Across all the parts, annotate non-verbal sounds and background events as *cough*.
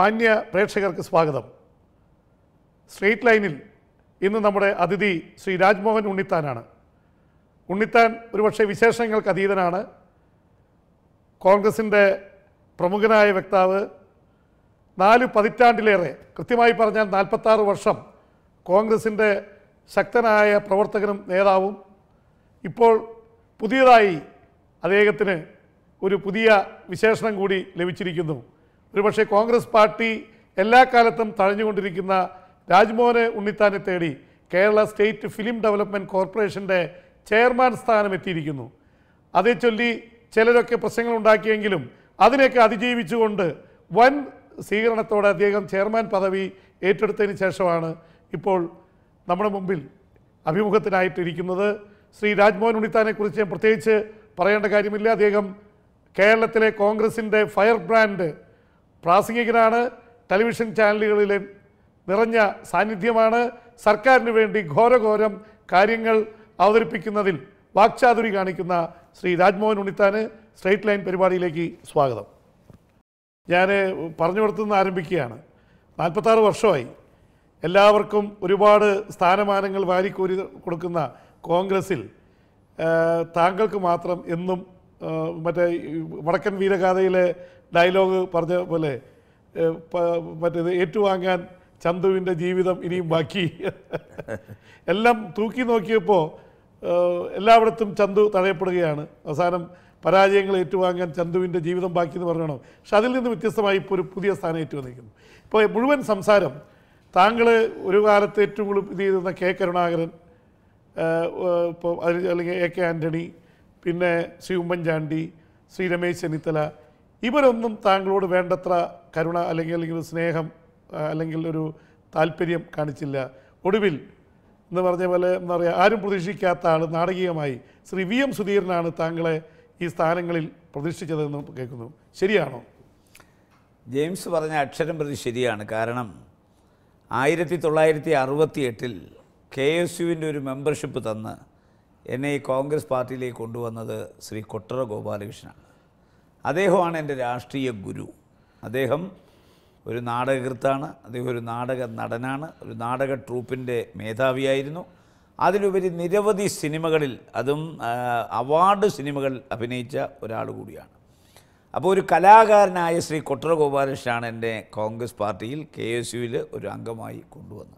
മാന്യ പ്രേക്ഷകർക്ക് സ്വാഗതം സ്ട്രീറ്റ് ലൈനിൽ ഇന്ന് നമ്മുടെ അതിഥി ശ്രീ രാജ്മോഹൻ ഉണ്ണിത്താനാണ് ഉണ്ണിത്താൻ ഒരുപക്ഷെ വിശേഷങ്ങൾക്ക് അതീതനാണ് കോൺഗ്രസിൻ്റെ പ്രമുഖനായ വക്താവ് നാല് പതിറ്റാണ്ടിലേറെ കൃത്യമായി പറഞ്ഞാൽ നാൽപ്പത്താറ് വർഷം കോൺഗ്രസിൻ്റെ ശക്തനായ പ്രവർത്തകനും നേതാവും ഇപ്പോൾ പുതിയതായി അദ്ദേഹത്തിന് ഒരു പുതിയ വിശേഷണം കൂടി ലഭിച്ചിരിക്കുന്നു ഒരുപക്ഷെ കോൺഗ്രസ് പാർട്ടി എല്ലാ കാലത്തും തഴഞ്ഞുകൊണ്ടിരിക്കുന്ന രാജ്മോഹനെ ഉണ്ണിത്താനെ തേടി കേരള സ്റ്റേറ്റ് ഫിലിം ഡെവലപ്മെൻറ്റ് കോർപ്പറേഷൻ്റെ ചെയർമാൻ സ്ഥാനം എത്തിയിരിക്കുന്നു അതേ ചൊല്ലി ചിലരൊക്കെ പ്രശ്നങ്ങൾ ഉണ്ടാക്കിയെങ്കിലും അതിനെയൊക്കെ അതിജീവിച്ചുകൊണ്ട് വൻ സ്വീകരണത്തോടെ അദ്ദേഹം ചെയർമാൻ പദവി ഏറ്റെടുത്തതിന് ശേഷമാണ് ഇപ്പോൾ നമ്മുടെ മുമ്പിൽ അഭിമുഖത്തിനായിട്ടിരിക്കുന്നത് ശ്രീ രാജ്മോഹൻ ഉണ്ണിത്താനെക്കുറിച്ച് ഞാൻ പ്രത്യേകിച്ച് പറയേണ്ട കാര്യമില്ല അദ്ദേഹം കേരളത്തിലെ കോൺഗ്രസിൻ്റെ ഫയർ ബ്രാൻഡ് പ്രാസംഗികനാണ് ടെലിവിഷൻ ചാനലുകളിലെ നിറഞ്ഞ സാന്നിധ്യമാണ് സർക്കാരിന് വേണ്ടി ഘോരഘോരം കാര്യങ്ങൾ അവതരിപ്പിക്കുന്നതിൽ വാക്ചാതുരി കാണിക്കുന്ന ശ്രീ രാജ്മോഹൻ ഉണ്ണിത്താന് സ്ട്രേറ്റ് ലൈൻ പരിപാടിയിലേക്ക് സ്വാഗതം ഞാൻ പറഞ്ഞു കൊടുത്തുനിന്ന് ആരംഭിക്കുകയാണ് നാൽപ്പത്താറ് വർഷമായി എല്ലാവർക്കും ഒരുപാട് സ്ഥാനമാനങ്ങൾ വാരിക്കോരി കൊടുക്കുന്ന കോൺഗ്രസിൽ താങ്കൾക്ക് മാത്രം എന്നും മറ്റേ വടക്കൻ വീരഗാഥയിലെ ഡയലോഗ് പറഞ്ഞ പോലെ മറ്റേത് ഏറ്റുവാങ്ങാൻ ചന്തുവിൻ്റെ ജീവിതം ഇനിയും ബാക്കി *laughs* എല്ലാം തൂക്കി നോക്കിയപ്പോൾ എല്ലായിടത്തും ചന്തു തടയപ്പെടുകയാണ് അവസാനം പരാജയങ്ങൾ ഏറ്റുവാങ്ങാൻ ചന്തുവിൻ്റെ ജീവിതം ബാക്കി എന്ന് പറയണം പക്ഷെ അതിൽ നിന്ന് വ്യത്യസ്തമായി ഇപ്പോൾ ഒരു പുതിയ സ്ഥാനം ഏറ്റുവന്നിരിക്കുന്നു ഇപ്പോൾ മുഴുവൻ സംസാരം താങ്കൾ ഒരു കാലത്ത് ഏറ്റവും കൂടുതൽ ഇത് ചെയ്തിരുന്ന കെ കരുണാകരൻ ഇപ്പോൾ അതിൽ അല്ലെങ്കിൽ എ കെ ആൻ്റണി പിന്നെ ശ്രീ ഉമ്മൻചാണ്ടി ശ്രീ രമേശ് ചെന്നിത്തല ഇവരൊന്നും താങ്കളോട് വേണ്ടത്ര കരുണ അല്ലെങ്കിൽ അല്ലെങ്കിൽ സ്നേഹം അല്ലെങ്കിൽ ഒരു താല്പര്യം കാണിച്ചില്ല ഒടുവിൽ എന്ന് പറഞ്ഞ പോലെ എന്താ പറയുക ആരും പ്രതീക്ഷിക്കാത്ത ആൾ നാടകീയമായി ശ്രീ വി എം സുധീരനാണ് താങ്കളെ ഈ സ്ഥാനങ്ങളിൽ പ്രതിഷ്ഠിച്ചതെന്ന് കേൾക്കുന്നു ശരിയാണോ ജെയിംസ് പറഞ്ഞ അക്ഷരം പ്രതി ശരിയാണ് കാരണം ആയിരത്തി തൊള്ളായിരത്തി അറുപത്തി എട്ടിൽ കെ എസ് യുവിൻ്റെ ഒരു മെമ്പർഷിപ്പ് തന്ന് എന്നെ ഈ കോൺഗ്രസ് പാർട്ടിയിലേക്ക് കൊണ്ടുവന്നത് ശ്രീ കൊട്ടറ ഗോപാലകൃഷ്ണൻ അദ്ദേഹമാണ് എൻ്റെ രാഷ്ട്രീയ ഗുരു അദ്ദേഹം ഒരു നാടകകൃത്താണ് അദ്ദേഹം ഒരു നാടക നടനാണ് ഒരു നാടക ട്രൂപ്പിൻ്റെ മേധാവിയായിരുന്നു അതിലുപരി നിരവധി സിനിമകളിൽ അതും അവാർഡ് സിനിമകളിൽ അഭിനയിച്ച ഒരാൾ കൂടിയാണ് അപ്പോൾ ഒരു കലാകാരനായ ശ്രീ കൊട്ടറ എൻ്റെ കോൺഗ്രസ് പാർട്ടിയിൽ കെ എസ് യുവിൽ ഒരു അംഗമായി കൊണ്ടുവന്നത്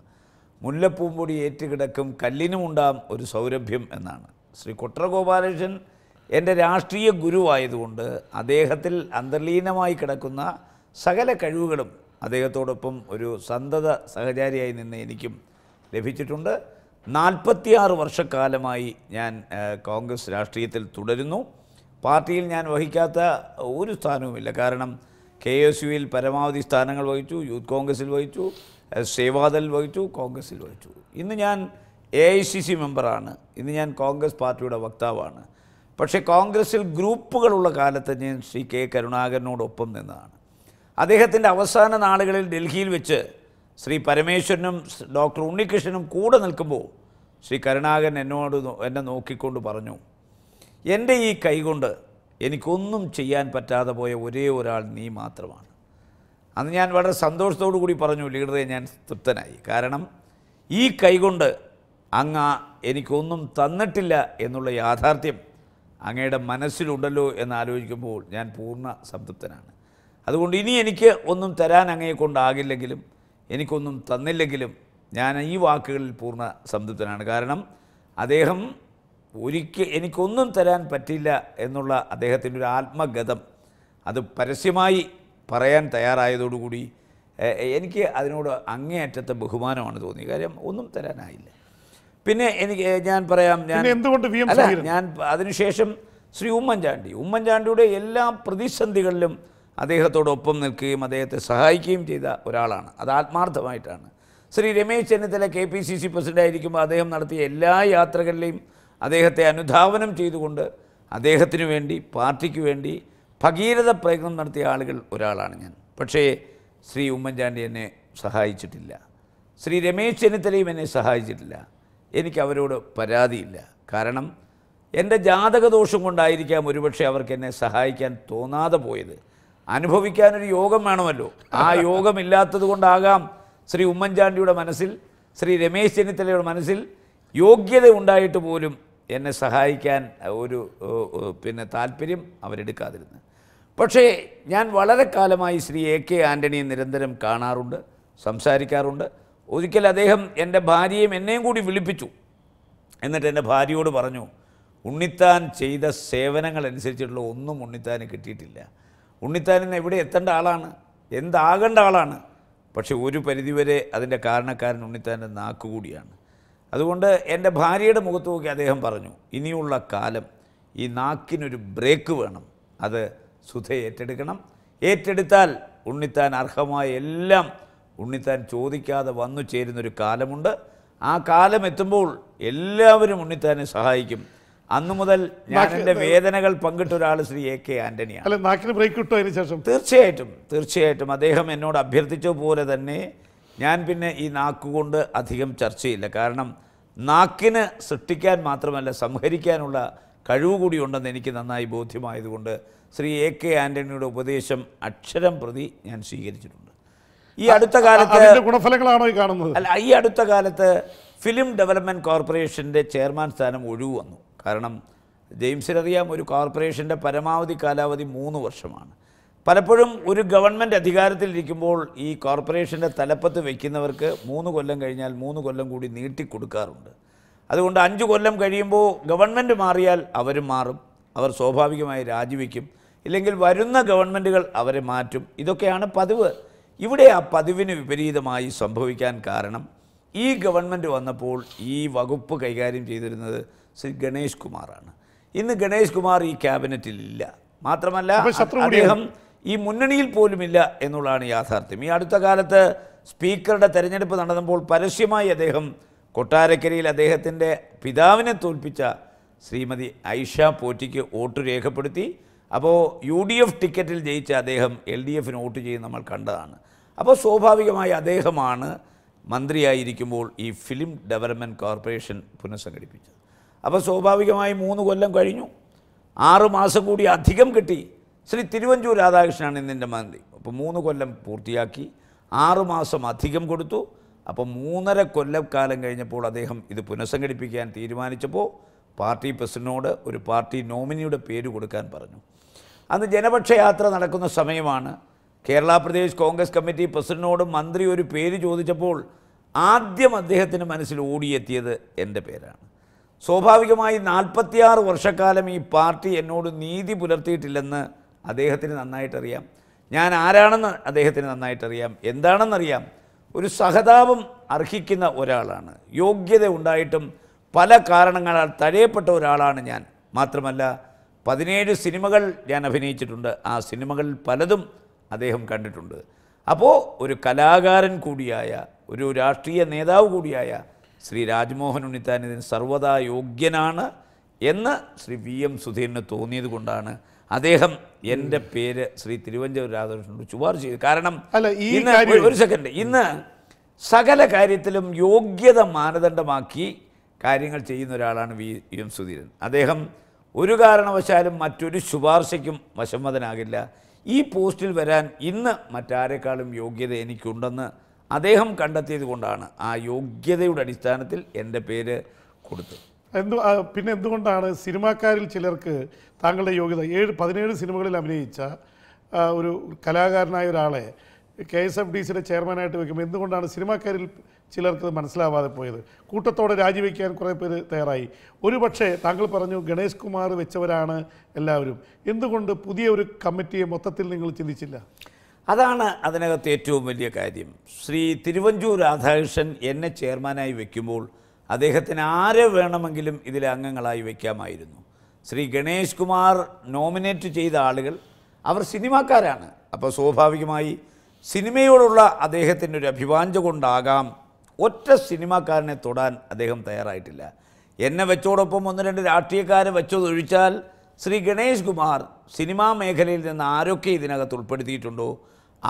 മുല്ലപ്പൂമ്പൊടി ഏറ്റുകിടക്കും കല്ലിനുമുണ്ടാം ഒരു സൗരഭ്യം എന്നാണ് ശ്രീ കൊട്ടരഗോപാലകൃഷ്ണൻ എൻ്റെ രാഷ്ട്രീയ ഗുരുവായതുകൊണ്ട് അദ്ദേഹത്തിൽ അന്തർലീനമായി കിടക്കുന്ന സകല കഴിവുകളും അദ്ദേഹത്തോടൊപ്പം ഒരു സന്തത സഹചാരിയായി നിന്ന് എനിക്കും ലഭിച്ചിട്ടുണ്ട് നാൽപ്പത്തിയാറ് വർഷക്കാലമായി ഞാൻ കോൺഗ്രസ് രാഷ്ട്രീയത്തിൽ തുടരുന്നു പാർട്ടിയിൽ ഞാൻ വഹിക്കാത്ത ഒരു സ്ഥാനവുമില്ല കാരണം കെ എസ് യുയിൽ പരമാവധി സ്ഥാനങ്ങൾ വഹിച്ചു യൂത്ത് കോൺഗ്രസിൽ വഹിച്ചു സേവാദൽ വഹിച്ചു കോൺഗ്രസിൽ വഹിച്ചു ഇന്ന് ഞാൻ എ ഐ സി സി മെമ്പറാണ് ഇന്ന് ഞാൻ കോൺഗ്രസ് പാർട്ടിയുടെ വക്താവാണ് പക്ഷേ കോൺഗ്രസിൽ ഗ്രൂപ്പുകളുള്ള കാലത്ത് ഞാൻ ശ്രീ കെ കരുണാകരനോടൊപ്പം നിന്നതാണ് അദ്ദേഹത്തിൻ്റെ അവസാന നാളുകളിൽ ഡൽഹിയിൽ വെച്ച് ശ്രീ പരമേശ്വരനും ഡോക്ടർ ഉണ്ണികൃഷ്ണനും കൂടെ നിൽക്കുമ്പോൾ ശ്രീ കരുണാകരൻ എന്നോട് എന്നെ നോക്കിക്കൊണ്ട് പറഞ്ഞു എൻ്റെ ഈ കൈകൊണ്ട് എനിക്കൊന്നും ചെയ്യാൻ പറ്റാതെ പോയ ഒരേ ഒരാൾ നീ മാത്രമാണ് അന്ന് ഞാൻ വളരെ സന്തോഷത്തോടു കൂടി പറഞ്ഞു ലീഡറെ ഞാൻ തൃപ്തനായി കാരണം ഈ കൈകൊണ്ട് അങ്ങ് എനിക്കൊന്നും തന്നിട്ടില്ല എന്നുള്ള യാഥാർത്ഥ്യം അങ്ങയുടെ മനസ്സിലുണ്ടല്ലോ എന്ന് ആലോചിക്കുമ്പോൾ ഞാൻ പൂർണ്ണ സംതൃപ്തനാണ് അതുകൊണ്ട് ഇനി എനിക്ക് ഒന്നും തരാൻ അങ്ങയെ കൊണ്ടാകില്ലെങ്കിലും എനിക്കൊന്നും തന്നില്ലെങ്കിലും ഞാൻ ഈ വാക്കുകളിൽ പൂർണ്ണ സംതൃപ്തനാണ് കാരണം അദ്ദേഹം ഒരിക്കൽ എനിക്കൊന്നും തരാൻ പറ്റില്ല എന്നുള്ള അദ്ദേഹത്തിൻ്റെ ഒരു ആത്മഗതം അത് പരസ്യമായി പറയാൻ തയ്യാറായതോടുകൂടി എനിക്ക് അതിനോട് അങ്ങേയറ്റത്തെ ബഹുമാനമാണ് തോന്നിയത് കാര്യം ഒന്നും തരാനായില്ല പിന്നെ എനിക്ക് ഞാൻ പറയാം ഞാൻ എന്തുകൊണ്ട് ഞാൻ അതിനുശേഷം ശ്രീ ഉമ്മൻചാണ്ടി ഉമ്മൻചാണ്ടിയുടെ എല്ലാ പ്രതിസന്ധികളിലും അദ്ദേഹത്തോടൊപ്പം നിൽക്കുകയും അദ്ദേഹത്തെ സഹായിക്കുകയും ചെയ്ത ഒരാളാണ് അത് ആത്മാർത്ഥമായിട്ടാണ് Shri Ramesh Chennithala K P C C ആയിരിക്കുമ്പോൾ അദ്ദേഹം നടത്തിയ എല്ലാ യാത്രകളിലെയും അദ്ദേഹത്തെ അനുധാവനം ചെയ്തുകൊണ്ട് അദ്ദേഹത്തിനു വേണ്ടി പാർട്ടിക്ക് വേണ്ടി ഭഗീരഥ പ്രയത്നം നടത്തിയ ആളുകൾ ഒരാളാണ് ഞാൻ പക്ഷേ ശ്രീ ഉമ്മൻചാണ്ടി എന്നെ സഹായിച്ചിട്ടില്ല ശ്രീ രമേശ് ചെന്നിത്തലയും എന്നെ സഹായിച്ചിട്ടില്ല എനിക്ക് അവരോട് പരാതിയില്ല കാരണം എൻ്റെ ജാതകദോഷം കൊണ്ടായിരിക്കാം ഒരുപക്ഷെ അവർക്ക് എന്നെ സഹായിക്കാൻ തോന്നാതെ പോയത് അനുഭവിക്കാനൊരു യോഗം വേണമല്ലോ ആ യോഗമില്ലാത്തത് കൊണ്ടാകാം ശ്രീ ഉമ്മൻചാണ്ടിയുടെ മനസ്സിൽ ശ്രീ രമേശ് ചെന്നിത്തലയുടെ മനസ്സിൽ യോഗ്യത ഉണ്ടായിട്ട് പോലും എന്നെ സഹായിക്കാൻ ഒരു പിന്നെ താല്പര്യം അവരെടുക്കാതിരുന്നു പക്ഷേ ഞാൻ വളരെ കാലമായി ശ്രീ എ കെ ആൻ്റണിയെ നിരന്തരം കാണാറുണ്ട് സംസാരിക്കാറുണ്ട് ഒരിക്കൽ അദ്ദേഹം എൻ്റെ ഭാര്യയും എന്നെയും കൂടി വിളിപ്പിച്ചു എന്നിട്ട് എൻ്റെ ഭാര്യയോട് പറഞ്ഞു ഉണ്ണിത്താൻ ചെയ്ത സേവനങ്ങൾ അനുസരിച്ചിട്ടുള്ള ഒന്നും ഉണ്ണിത്താന് കിട്ടിയിട്ടില്ല ഉണ്ണിത്താൻ ഇന്ന് എവിടെ എത്തേണ്ട ആളാണ് എന്താകേണ്ട ആളാണ് പക്ഷേ ഒരു പരിധിവരെ അതിൻ്റെ കാരണക്കാരൻ ഉണ്ണിത്താൻ്റെ നാക്കുകൂടിയാണ് അതുകൊണ്ട് എൻ്റെ ഭാര്യയുടെ മുഖത്ത് നോക്കി അദ്ദേഹം പറഞ്ഞു ഇനിയുള്ള കാലം ഈ നാക്കിനൊരു ബ്രേക്ക് വേണം അത് സുധ ഏറ്റെടുക്കണം ഏറ്റെടുത്താൽ ഉണ്ണിത്താൻ അർഹമായ എല്ലാം ഉണ്ണിത്താൻ ചോദിക്കാതെ വന്നു ചേരുന്നൊരു കാലമുണ്ട് ആ കാലം എത്തുമ്പോൾ എല്ലാവരും ഉണ്ണിത്താനെ സഹായിക്കും അന്നു മുതൽ ഞാൻ എൻ്റെ വേദനകൾ പങ്കിട്ട ഒരാൾ ശ്രീ എ കെ ആൻ്റണിയാണ് അല്ല നാക്കിന് ബ്രേക്ക് അതിന് ശേഷം തീർച്ചയായിട്ടും തീർച്ചയായിട്ടും അദ്ദേഹം എന്നോട് അഭ്യർത്ഥിച്ച പോലെ തന്നെ ഞാൻ പിന്നെ ഈ നാക്കുകൊണ്ട് അധികം ചർച്ചയില്ല കാരണം നാക്കിന് സൃഷ്ടിക്കാൻ മാത്രമല്ല സംഹരിക്കാനുള്ള കഴിവ് കൂടി ഉണ്ടെന്ന് എനിക്ക് നന്നായി ബോധ്യമായതുകൊണ്ട് ശ്രീ എ കെ ആൻ്റണിയുടെ ഉപദേശം അക്ഷരം പ്രതി ഞാൻ സ്വീകരിച്ചിട്ടുണ്ട് ഈ അടുത്ത കാലത്ത് ഗുണഫലങ്ങളാണോ ഈ കാണുന്നത് അല്ല ഈ അടുത്ത കാലത്ത് ഫിലിം ഡെവലപ്മെൻറ്റ് കോർപ്പറേഷൻ്റെ ചെയർമാൻ സ്ഥാനം ഒഴിവ് വന്നു കാരണം ജെയിംസിനറിയാം ഒരു കോർപ്പറേഷൻ്റെ പരമാവധി കാലാവധി മൂന്ന് വർഷമാണ് പലപ്പോഴും ഒരു ഗവൺമെൻറ് അധികാരത്തിലിരിക്കുമ്പോൾ ഈ കോർപ്പറേഷൻ്റെ തലപ്പത്ത് വയ്ക്കുന്നവർക്ക് മൂന്ന് കൊല്ലം കഴിഞ്ഞാൽ മൂന്ന് കൊല്ലം കൂടി നീട്ടിക്കൊടുക്കാറുണ്ട് അതുകൊണ്ട് അഞ്ച് കൊല്ലം കഴിയുമ്പോൾ ഗവൺമെൻറ് മാറിയാൽ അവരും മാറും അവർ സ്വാഭാവികമായി രാജിവെക്കും ഇല്ലെങ്കിൽ വരുന്ന ഗവൺമെൻറ്റുകൾ അവരെ മാറ്റും ഇതൊക്കെയാണ് പതിവ് ഇവിടെ ആ പതിവിന് വിപരീതമായി സംഭവിക്കാൻ കാരണം ഈ ഗവൺമെൻറ് വന്നപ്പോൾ ഈ വകുപ്പ് കൈകാര്യം ചെയ്തിരുന്നത് ശ്രീ ഗണേഷ് കുമാറാണ് ഇന്ന് ഗണേഷ് കുമാർ ഈ ക്യാബിനറ്റിൽ ഇല്ല മാത്രമല്ല അദ്ദേഹം ഈ മുന്നണിയിൽ പോലുമില്ല എന്നുള്ളതാണ് യാഥാർത്ഥ്യം ഈ അടുത്ത കാലത്ത് സ്പീക്കറുടെ തെരഞ്ഞെടുപ്പ് നടന്നപ്പോൾ പരസ്യമായി അദ്ദേഹം കൊട്ടാരക്കരയിൽ അദ്ദേഹത്തിൻ്റെ പിതാവിനെ തോൽപ്പിച്ച ശ്രീമതി ഐഷ പോറ്റിക്ക് വോട്ട് രേഖപ്പെടുത്തി അപ്പോൾ യു ഡി എഫ് ടിക്കറ്റിൽ ജയിച്ച അദ്ദേഹം എൽ ഡി എഫിന് വോട്ട് ചെയ്യുന്ന നമ്മൾ കണ്ടതാണ് അപ്പോൾ സ്വാഭാവികമായി അദ്ദേഹമാണ് മന്ത്രിയായിരിക്കുമ്പോൾ ഈ ഫിലിം ഡെവലപ്മെൻറ്റ് കോർപ്പറേഷൻ പുനഃസംഘടിപ്പിച്ചത് അപ്പോൾ സ്വാഭാവികമായി മൂന്ന് കൊല്ലം കഴിഞ്ഞു ആറ് മാസം കൂടി അധികം കിട്ടി ശ്രീ തിരുവഞ്ചൂർ രാധാകൃഷ്ണനാണ് ഇന്നിൻ്റെ മന്ത്രി അപ്പോൾ മൂന്ന് കൊല്ലം പൂർത്തിയാക്കി ആറ് മാസം അധികം കൊടുത്തു അപ്പോൾ മൂന്നര കൊല്ലക്കാലം കഴിഞ്ഞപ്പോൾ അദ്ദേഹം ഇത് പുനഃസംഘടിപ്പിക്കാൻ തീരുമാനിച്ചപ്പോൾ പാർട്ടി പ്രസിഡന്റിനോട് ഒരു പാർട്ടി നോമിനിയുടെ പേര് കൊടുക്കാൻ പറഞ്ഞു അന്ന് ജനപക്ഷ യാത്ര നടക്കുന്ന സമയമാണ് കേരള പ്രദേശ് കോൺഗ്രസ് കമ്മിറ്റി പ്രസിഡന്റിനോട് മന്ത്രി ഒരു പേര് ചോദിച്ചപ്പോൾ ആദ്യം അദ്ദേഹത്തിൻ്റെ മനസ്സിൽ ഓടിയെത്തിയത് എൻ്റെ പേരാണ് സ്വാഭാവികമായി നാൽപ്പത്തിയാറ് വർഷക്കാലം ഈ പാർട്ടി എന്നോട് നീതി പുലർത്തിയിട്ടില്ലെന്ന് അദ്ദേഹത്തിന് നന്നായിട്ടറിയാം ഞാൻ ആരാണെന്ന് അദ്ദേഹത്തിന് നന്നായിട്ടറിയാം എന്താണെന്നറിയാം ഒരു സഹതാപം അർഹിക്കുന്ന ഒരാളാണ് യോഗ്യത ഉണ്ടായിട്ടും പല കാരണങ്ങളാൽ തഴയപ്പെട്ട ഒരാളാണ് ഞാൻ മാത്രമല്ല പതിനേഴ് സിനിമകൾ ഞാൻ അഭിനയിച്ചിട്ടുണ്ട് ആ സിനിമകളിൽ പലതും അദ്ദേഹം കണ്ടിട്ടുണ്ട് അപ്പോൾ ഒരു കലാകാരൻ കൂടിയായ ഒരു രാഷ്ട്രീയ നേതാവ് കൂടിയായ ശ്രീ രാജ്മോഹൻ ഉണ്ണിത്താൻ ഇതിന് സർവ്വതാ യോഗ്യനാണ് എന്ന് ശ്രീ വി എം സുധീരന് തോന്നിയത് കൊണ്ടാണ് അദ്ദേഹം എൻ്റെ പേര് ശ്രീ തിരുവഞ്ചൂർ രാധാകൃഷ്ണനോട് ചുവാർ ചെയ്തു കാരണം ഇന്ന് ഒരു സെക്കൻഡ് ഇന്ന് സകല കാര്യത്തിലും യോഗ്യത മാനദണ്ഡമാക്കി കാര്യങ്ങൾ ചെയ്യുന്ന ഒരാളാണ് വി എം സുധീരൻ അദ്ദേഹം ഒരു കാരണവശാലും മറ്റൊരു ശുപാർശയ്ക്കും വശംവദനാകില്ല ഈ പോസ്റ്റിൽ വരാൻ ഇന്ന് മറ്റാരെക്കാളും യോഗ്യത എനിക്കുണ്ടെന്ന് അദ്ദേഹം കണ്ടെത്തിയത് കൊണ്ടാണ് ആ യോഗ്യതയുടെ അടിസ്ഥാനത്തിൽ എൻ്റെ പേര് കൊടുത്തത് എന്തു പിന്നെ എന്തുകൊണ്ടാണ് സിനിമാക്കാരിൽ ചിലർക്ക് താങ്കളുടെ യോഗ്യത ഏഴ് പതിനേഴ് സിനിമകളിൽ അഭിനയിച്ച ഒരു കലാകാരനായ ഒരാളെ കെ എസ് എഫ് ഡി സിയുടെ ചെയർമാനായിട്ട് വയ്ക്കുമ്പോൾ എന്തുകൊണ്ടാണ് സിനിമാക്കാരിൽ ചിലർക്ക് മനസ്സിലാവാതെ പോയത് കൂട്ടത്തോടെ രാജിവെക്കാൻ കുറേ പേര് തയ്യാറായി ഒരു പക്ഷേ താങ്കൾ പറഞ്ഞു ഗണേഷ് കുമാർ വെച്ചവരാണ് എല്ലാവരും എന്തുകൊണ്ട് പുതിയ ഒരു കമ്മിറ്റിയെ മൊത്തത്തിൽ നിങ്ങൾ ചിന്തിച്ചില്ല അതാണ് അതിനകത്ത് ഏറ്റവും വലിയ കാര്യം ശ്രീ തിരുവഞ്ചൂർ രാധാകൃഷ്ണൻ എന്നെ ചെയർമാനായി വെക്കുമ്പോൾ അദ്ദേഹത്തിന് ആരെ വേണമെങ്കിലും ഇതിലെ അംഗങ്ങളായി വയ്ക്കാമായിരുന്നു ശ്രീ ഗണേഷ് കുമാർ നോമിനേറ്റ് ചെയ്ത ആളുകൾ അവർ സിനിമാക്കാരാണ് അപ്പോൾ സ്വാഭാവികമായി സിനിമയോടുള്ള അദ്ദേഹത്തിൻ്റെ ഒരു അഭിവാഞ്ച കൊണ്ടാകാം ഒറ്റ സിനിമാക്കാരനെ തൊടാൻ അദ്ദേഹം തയ്യാറായിട്ടില്ല എന്നെ വെച്ചോടൊപ്പം ഒന്ന് രണ്ട് രാഷ്ട്രീയക്കാരെ വെച്ചതൊഴിച്ചാൽ ശ്രീ ഗണേഷ് കുമാർ സിനിമാ മേഖലയിൽ നിന്ന് ആരൊക്കെ ഇതിനകത്ത് ഉൾപ്പെടുത്തിയിട്ടുണ്ടോ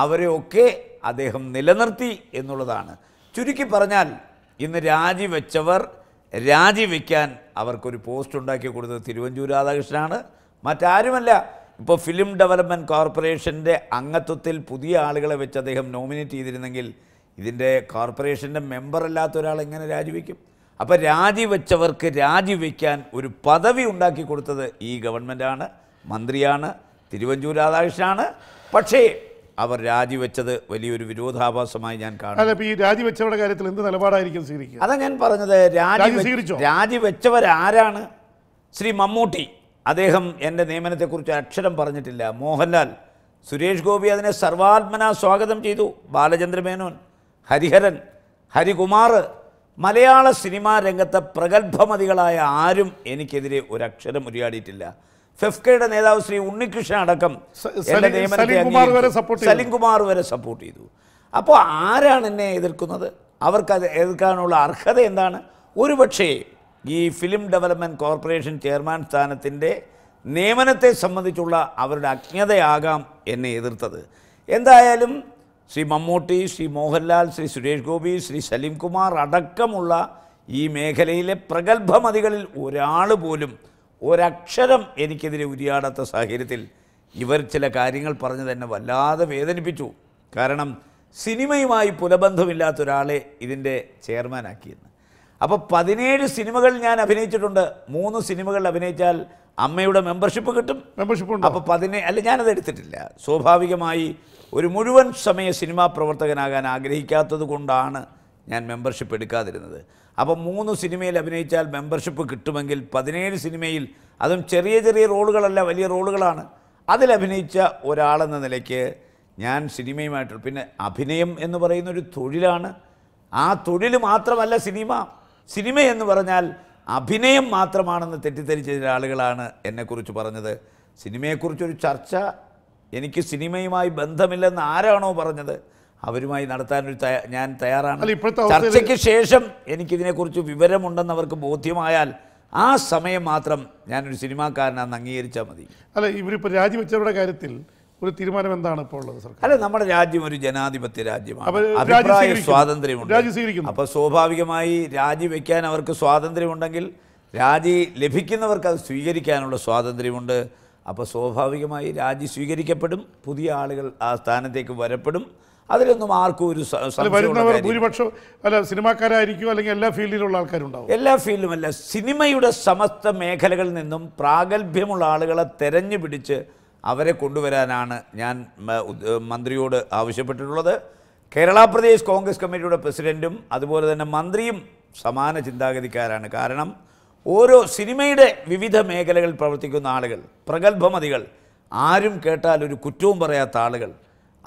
അവരെയൊക്കെ അദ്ദേഹം നിലനിർത്തി എന്നുള്ളതാണ് ചുരുക്കി പറഞ്ഞാൽ ഇന്ന് രാജിവെച്ചവർ രാജിവെക്കാൻ അവർക്കൊരു പോസ്റ്റ് ഉണ്ടാക്കി കൊടുത്തത് തിരുവഞ്ചൂർ രാധാകൃഷ്ണനാണ് മറ്റാരുമല്ല ഇപ്പോൾ ഫിലിം ഡെവലപ്മെൻറ്റ് കോർപ്പറേഷൻ്റെ അംഗത്വത്തിൽ പുതിയ ആളുകളെ വെച്ച് അദ്ദേഹം നോമിനേറ്റ് ചെയ്തിരുന്നെങ്കിൽ ഇതിൻ്റെ കോർപ്പറേഷൻ്റെ മെമ്പർ അല്ലാത്ത ഒരാൾ എങ്ങനെ രാജിവെക്കും അപ്പോൾ രാജിവെച്ചവർക്ക് രാജിവെക്കാൻ ഒരു പദവി ഉണ്ടാക്കി കൊടുത്തത് ഈ ഗവൺമെൻറ്റാണ് മന്ത്രിയാണ് തിരുവഞ്ചൂർ രാധാകൃഷ്ണനാണ് പക്ഷേ അവർ രാജിവെച്ചത് വലിയൊരു വിരോധാഭാസമായി ഞാൻ കാണുന്നു ഈ കാര്യത്തിൽ എന്ത് നിലപാടായിരിക്കും അതാ ഞാൻ പറഞ്ഞത് രാജി രാജിവെച്ചവരാരാണ് ശ്രീ മമ്മൂട്ടി അദ്ദേഹം എൻ്റെ നിയമനത്തെക്കുറിച്ച് അക്ഷരം പറഞ്ഞിട്ടില്ല മോഹൻലാൽ സുരേഷ് ഗോപി അതിനെ സർവാത്മന സ്വാഗതം ചെയ്തു ബാലചന്ദ്രമേനോൻ ഹരിഹരൻ ഹരികുമാർ മലയാള സിനിമാ രംഗത്തെ പ്രഗത്ഭമതികളായ ആരും എനിക്കെതിരെ ഒരക്ഷരം ഉരിയാടിയിട്ടില്ല ഫെഫ്കയുടെ നേതാവ് ശ്രീ ഉണ്ണികൃഷ്ണൻ അടക്കം എൻ്റെ നിയമനത്തെ സലിംകുമാർ വരെ സപ്പോർട്ട് ചെയ്തു അപ്പോൾ ആരാണ് എന്നെ എതിർക്കുന്നത് അത് എതിർക്കാനുള്ള അർഹത എന്താണ് ഒരുപക്ഷേ ഈ ഫിലിം ഡെവലപ്മെൻറ്റ് കോർപ്പറേഷൻ ചെയർമാൻ സ്ഥാനത്തിൻ്റെ നിയമനത്തെ സംബന്ധിച്ചുള്ള അവരുടെ അജ്ഞതയാകാം എന്നെ എതിർത്തത് എന്തായാലും ശ്രീ മമ്മൂട്ടി ശ്രീ മോഹൻലാൽ ശ്രീ സുരേഷ് ഗോപി ശ്രീ സലീം കുമാർ അടക്കമുള്ള ഈ മേഖലയിലെ പ്രഗത്ഭമതികളിൽ ഒരാൾ പോലും ഒരക്ഷരം എനിക്കെതിരെ ഉരിയാടാത്ത സാഹചര്യത്തിൽ ഇവർ ചില കാര്യങ്ങൾ പറഞ്ഞു തന്നെ വല്ലാതെ വേദനിപ്പിച്ചു കാരണം സിനിമയുമായി പുലബന്ധമില്ലാത്ത ഒരാളെ ഇതിൻ്റെ ചെയർമാനാക്കിയെന്ന് അപ്പോൾ പതിനേഴ് സിനിമകൾ ഞാൻ അഭിനയിച്ചിട്ടുണ്ട് മൂന്ന് സിനിമകൾ അഭിനയിച്ചാൽ അമ്മയുടെ മെമ്പർഷിപ്പ് കിട്ടും മെമ്പർഷിപ്പ് അപ്പോൾ പതിനേഴ് അല്ല ഞാനത് എടുത്തിട്ടില്ല സ്വാഭാവികമായി ഒരു മുഴുവൻ സമയ സിനിമാ പ്രവർത്തകനാകാൻ ആഗ്രഹിക്കാത്തത് കൊണ്ടാണ് ഞാൻ മെമ്പർഷിപ്പ് എടുക്കാതിരുന്നത് അപ്പം മൂന്ന് സിനിമയിൽ അഭിനയിച്ചാൽ മെമ്പർഷിപ്പ് കിട്ടുമെങ്കിൽ പതിനേഴ് സിനിമയിൽ അതും ചെറിയ ചെറിയ റോളുകളല്ല വലിയ റോളുകളാണ് അതിലഭിനയിച്ച ഒരാളെന്ന നിലയ്ക്ക് ഞാൻ സിനിമയുമായിട്ട് പിന്നെ അഭിനയം എന്ന് പറയുന്ന ഒരു തൊഴിലാണ് ആ തൊഴിൽ മാത്രമല്ല സിനിമ സിനിമ എന്ന് പറഞ്ഞാൽ അഭിനയം മാത്രമാണെന്ന് തെറ്റിദ്ധരിച്ച ആളുകളാണ് എന്നെക്കുറിച്ച് പറഞ്ഞത് സിനിമയെക്കുറിച്ചൊരു ചർച്ച എനിക്ക് സിനിമയുമായി ബന്ധമില്ലെന്ന് ആരാണോ പറഞ്ഞത് അവരുമായി നടത്താൻ ഒരു ഞാൻ തയ്യാറാണ് ചർച്ചയ്ക്ക് ശേഷം എനിക്കിതിനെക്കുറിച്ച് വിവരമുണ്ടെന്ന് അവർക്ക് ബോധ്യമായാൽ ആ സമയം മാത്രം ഞാനൊരു സിനിമാക്കാരനാണെന്ന് അംഗീകരിച്ചാൽ മതി അല്ല ഇവരിപ്പോൾ രാജിവെച്ചവരുടെ കാര്യത്തിൽ ഒരു തീരുമാനം എന്താണ് ഇപ്പോൾ ഉള്ളത് സർക്കാർ അല്ല നമ്മുടെ രാജ്യം ഒരു ജനാധിപത്യ രാജ്യമാണ് അഭിപ്രായ സ്വാതന്ത്ര്യമുണ്ട് അപ്പോൾ സ്വാഭാവികമായി രാജിവെക്കാൻ അവർക്ക് സ്വാതന്ത്ര്യമുണ്ടെങ്കിൽ രാജി ലഭിക്കുന്നവർക്ക് അത് സ്വീകരിക്കാനുള്ള സ്വാതന്ത്ര്യമുണ്ട് അപ്പോൾ സ്വാഭാവികമായി രാജി സ്വീകരിക്കപ്പെടും പുതിയ ആളുകൾ ആ സ്ഥാനത്തേക്ക് വരപ്പെടും അതിലൊന്നും ആർക്കും ഒരു വരുന്നവർ ഭൂരിപക്ഷം അല്ല സിനിമാക്കാരായിരിക്കും അല്ലെങ്കിൽ എല്ലാ ഫീൽഡിലുള്ള ആൾക്കാരുണ്ടാവും എല്ലാ ഫീൽഡിലും അല്ല സിനിമയുടെ സമസ്ത മേഖലകളിൽ നിന്നും പ്രാഗൽഭ്യമുള്ള ആളുകളെ തെരഞ്ഞു പിടിച്ച് അവരെ കൊണ്ടുവരാനാണ് ഞാൻ മന്ത്രിയോട് ആവശ്യപ്പെട്ടിട്ടുള്ളത് കേരള പ്രദേശ് കോൺഗ്രസ് കമ്മിറ്റിയുടെ പ്രസിഡൻറ്റും അതുപോലെ തന്നെ മന്ത്രിയും സമാന ചിന്താഗതിക്കാരാണ് കാരണം ഓരോ സിനിമയുടെ വിവിധ മേഖലകളിൽ പ്രവർത്തിക്കുന്ന ആളുകൾ പ്രഗത്ഭമതികൾ ആരും കേട്ടാൽ ഒരു കുറ്റവും പറയാത്ത ആളുകൾ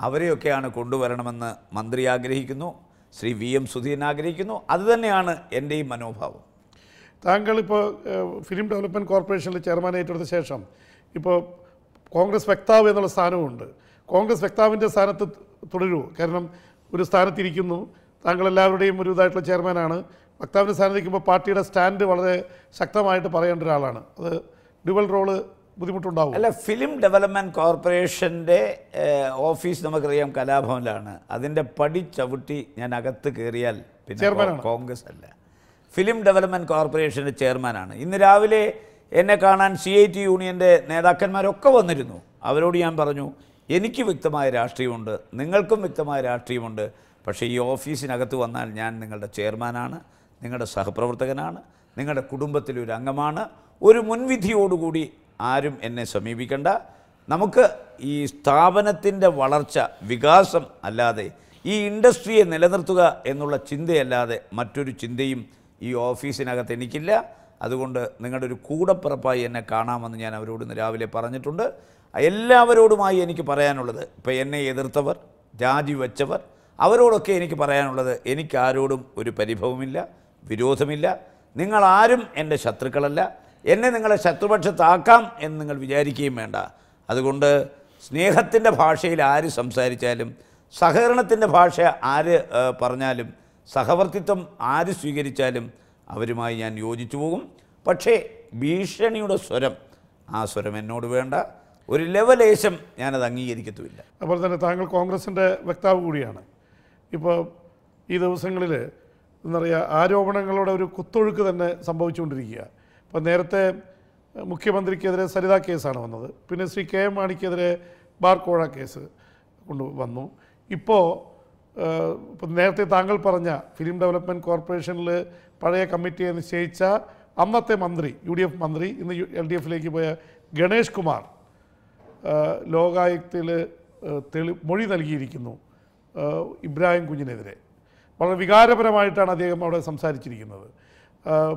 അവരെയൊക്കെയാണ് കൊണ്ടുവരണമെന്ന് മന്ത്രി ആഗ്രഹിക്കുന്നു ശ്രീ വി എം സുധീരൻ ആഗ്രഹിക്കുന്നു അതുതന്നെയാണ് എൻ്റെയും മനോഭാവം താങ്കൾ ഇപ്പോൾ ഫിലിം ഡെവലപ്മെൻറ്റ് കോർപ്പറേഷനിലെ ചെയർമാൻ ഏറ്റെടുത്ത ശേഷം ഇപ്പോൾ കോൺഗ്രസ് വക്താവ് എന്നുള്ള സ്ഥാനമുണ്ട് കോൺഗ്രസ് വക്താവിൻ്റെ സ്ഥാനത്ത് തുടരുമോ കാരണം ഒരു സ്ഥാനത്തിരിക്കുന്നു താങ്കൾ എല്ലാവരുടെയും ഒരു ഇതായിട്ടുള്ള ചെയർമാനാണ് വക്താവിൻ്റെ സ്ഥാനത്ത് നിൽക്കുമ്പോൾ പാർട്ടിയുടെ സ്റ്റാൻഡ് വളരെ ശക്തമായിട്ട് പറയേണ്ട ഒരാളാണ് അത് ഡ്യുവൽ റോള് ബുദ്ധിമുട്ടുണ്ടാവും അല്ല ഫിലിം ഡെവലപ്മെൻറ്റ് കോർപ്പറേഷൻ്റെ ഓഫീസ് നമുക്കറിയാം കലാഭവനിലാണ് അതിൻ്റെ പടി ചവിട്ടി ഞാൻ അകത്ത് കയറിയാൽ പിന്നെ കോൺഗ്രസ് അല്ല ഫിലിം ഡെവലപ്മെൻറ്റ് കോർപ്പറേഷൻ്റെ ചെയർമാനാണ് ഇന്ന് രാവിലെ എന്നെ കാണാൻ സി ഐ ടി യൂണിയൻ്റെ നേതാക്കന്മാരൊക്കെ വന്നിരുന്നു അവരോട് ഞാൻ പറഞ്ഞു എനിക്ക് വ്യക്തമായ രാഷ്ട്രീയമുണ്ട് നിങ്ങൾക്കും വ്യക്തമായ രാഷ്ട്രീയമുണ്ട് പക്ഷേ ഈ ഓഫീസിനകത്ത് വന്നാൽ ഞാൻ നിങ്ങളുടെ ചെയർമാനാണ് നിങ്ങളുടെ സഹപ്രവർത്തകനാണ് നിങ്ങളുടെ കുടുംബത്തിലെ ഒരു അംഗമാണ് ഒരു മുൻവിധിയോടുകൂടി ആരും എന്നെ സമീപിക്കണ്ട നമുക്ക് ഈ സ്ഥാപനത്തിൻ്റെ വളർച്ച വികാസം അല്ലാതെ ഈ ഇൻഡസ്ട്രിയെ നിലനിർത്തുക എന്നുള്ള ചിന്തയല്ലാതെ മറ്റൊരു ചിന്തയും ഈ ഓഫീസിനകത്ത് എനിക്കില്ല അതുകൊണ്ട് നിങ്ങളുടെ ഒരു കൂടപ്പിറപ്പായി എന്നെ കാണാമെന്ന് ഞാൻ അവരോട് രാവിലെ പറഞ്ഞിട്ടുണ്ട് എല്ലാവരോടുമായി എനിക്ക് പറയാനുള്ളത് ഇപ്പോൾ എന്നെ എതിർത്തവർ വെച്ചവർ അവരോടൊക്കെ എനിക്ക് പറയാനുള്ളത് എനിക്കാരോടും ഒരു പരിഭവമില്ല വിരോധമില്ല നിങ്ങളാരും എൻ്റെ ശത്രുക്കളല്ല എന്നെ നിങ്ങളെ ശത്രുപക്ഷത്താക്കാം എന്ന് നിങ്ങൾ വിചാരിക്കുകയും വേണ്ട അതുകൊണ്ട് സ്നേഹത്തിൻ്റെ ഭാഷയിൽ ആര് സംസാരിച്ചാലും സഹകരണത്തിൻ്റെ ഭാഷ ആര് പറഞ്ഞാലും സഹവർത്തിത്വം ആര് സ്വീകരിച്ചാലും അവരുമായി ഞാൻ യോജിച്ചു പോകും പക്ഷേ ഭീഷണിയുടെ സ്വരം ആ സ്വരം എന്നോട് വേണ്ട ഒരു ലെവലേശം ഞാനത് അംഗീകരിക്കത്തുമില്ല അപ്പോൾ തന്നെ താങ്കൾ കോൺഗ്രസിൻ്റെ വക്താവ് കൂടിയാണ് ഇപ്പോൾ ഈ ദിവസങ്ങളിൽ എന്താ പറയുക ആരോപണങ്ങളുടെ ഒരു കുത്തൊഴുക്ക് തന്നെ സംഭവിച്ചുകൊണ്ടിരിക്കുക ഇപ്പം നേരത്തെ മുഖ്യമന്ത്രിക്കെതിരെ സരിത കേസാണ് വന്നത് പിന്നെ ശ്രീ കെ എം മാണിക്കെതിരെ ബാർക്കോഴ കേസ് കൊണ്ട് വന്നു ഇപ്പോൾ ഇപ്പം നേരത്തെ താങ്കൾ പറഞ്ഞ ഫിലിം ഡെവലപ്മെൻറ്റ് കോർപ്പറേഷനിൽ പഴയ കമ്മിറ്റിയെ നിശ്ചയിച്ച അന്നത്തെ മന്ത്രി യു ഡി എഫ് മന്ത്രി ഇന്ന് എൽ ഡി എഫിലേക്ക് പോയ ഗണേഷ് കുമാർ ലോകായുക്തിൽ തെളി മൊഴി നൽകിയിരിക്കുന്നു ഇബ്രാഹിം കുഞ്ഞിനെതിരെ വളരെ വികാരപരമായിട്ടാണ് അദ്ദേഹം അവിടെ സംസാരിച്ചിരിക്കുന്നത്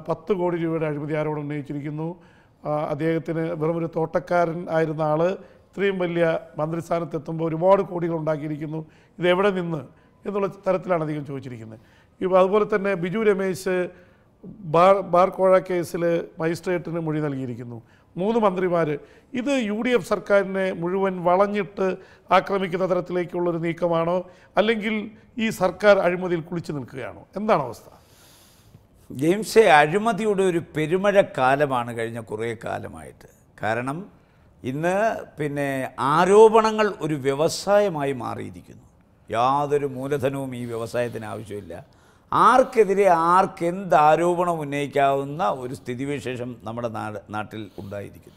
പത്ത് കോടി രൂപയുടെ അഴിമതി ആരോട് ഉന്നയിച്ചിരിക്കുന്നു അദ്ദേഹത്തിന് വെറുമൊരു തോട്ടക്കാരൻ ആയിരുന്ന ആൾ ഇത്രയും വലിയ മന്ത്രിസ്ഥാനത്തെത്തുമ്പോൾ ഒരുപാട് കോടികൾ ഉണ്ടാക്കിയിരിക്കുന്നു ഇത് എവിടെ നിന്ന് എന്നുള്ള തരത്തിലാണ് അദ്ദേഹം ചോദിച്ചിരിക്കുന്നത് ഇപ്പോൾ അതുപോലെ തന്നെ ബിജു രമേശ് ബാർ ബാർ കോഴ കേസിൽ മജിസ്ട്രേറ്റിന് മൊഴി നൽകിയിരിക്കുന്നു മൂന്ന് മന്ത്രിമാർ ഇത് യു ഡി എഫ് സർക്കാരിനെ മുഴുവൻ വളഞ്ഞിട്ട് ആക്രമിക്കുന്ന തരത്തിലേക്കുള്ളൊരു നീക്കമാണോ അല്ലെങ്കിൽ ഈ സർക്കാർ അഴിമതിയിൽ കുളിച്ചു നിൽക്കുകയാണോ എന്താണ് അവസ്ഥ ജെയിംസെ അഴിമതിയുടെ ഒരു പെരുമഴ കാലമാണ് കഴിഞ്ഞ കുറേ കാലമായിട്ട് കാരണം ഇന്ന് പിന്നെ ആരോപണങ്ങൾ ഒരു വ്യവസായമായി മാറിയിരിക്കുന്നു യാതൊരു മൂലധനവും ഈ വ്യവസായത്തിന് ആവശ്യമില്ല ആർക്കെതിരെ ആർക്കെന്ത് ആരോപണം ഉന്നയിക്കാവുന്ന ഒരു സ്ഥിതിവിശേഷം നമ്മുടെ നാട് നാട്ടിൽ ഉണ്ടായിരിക്കുന്നു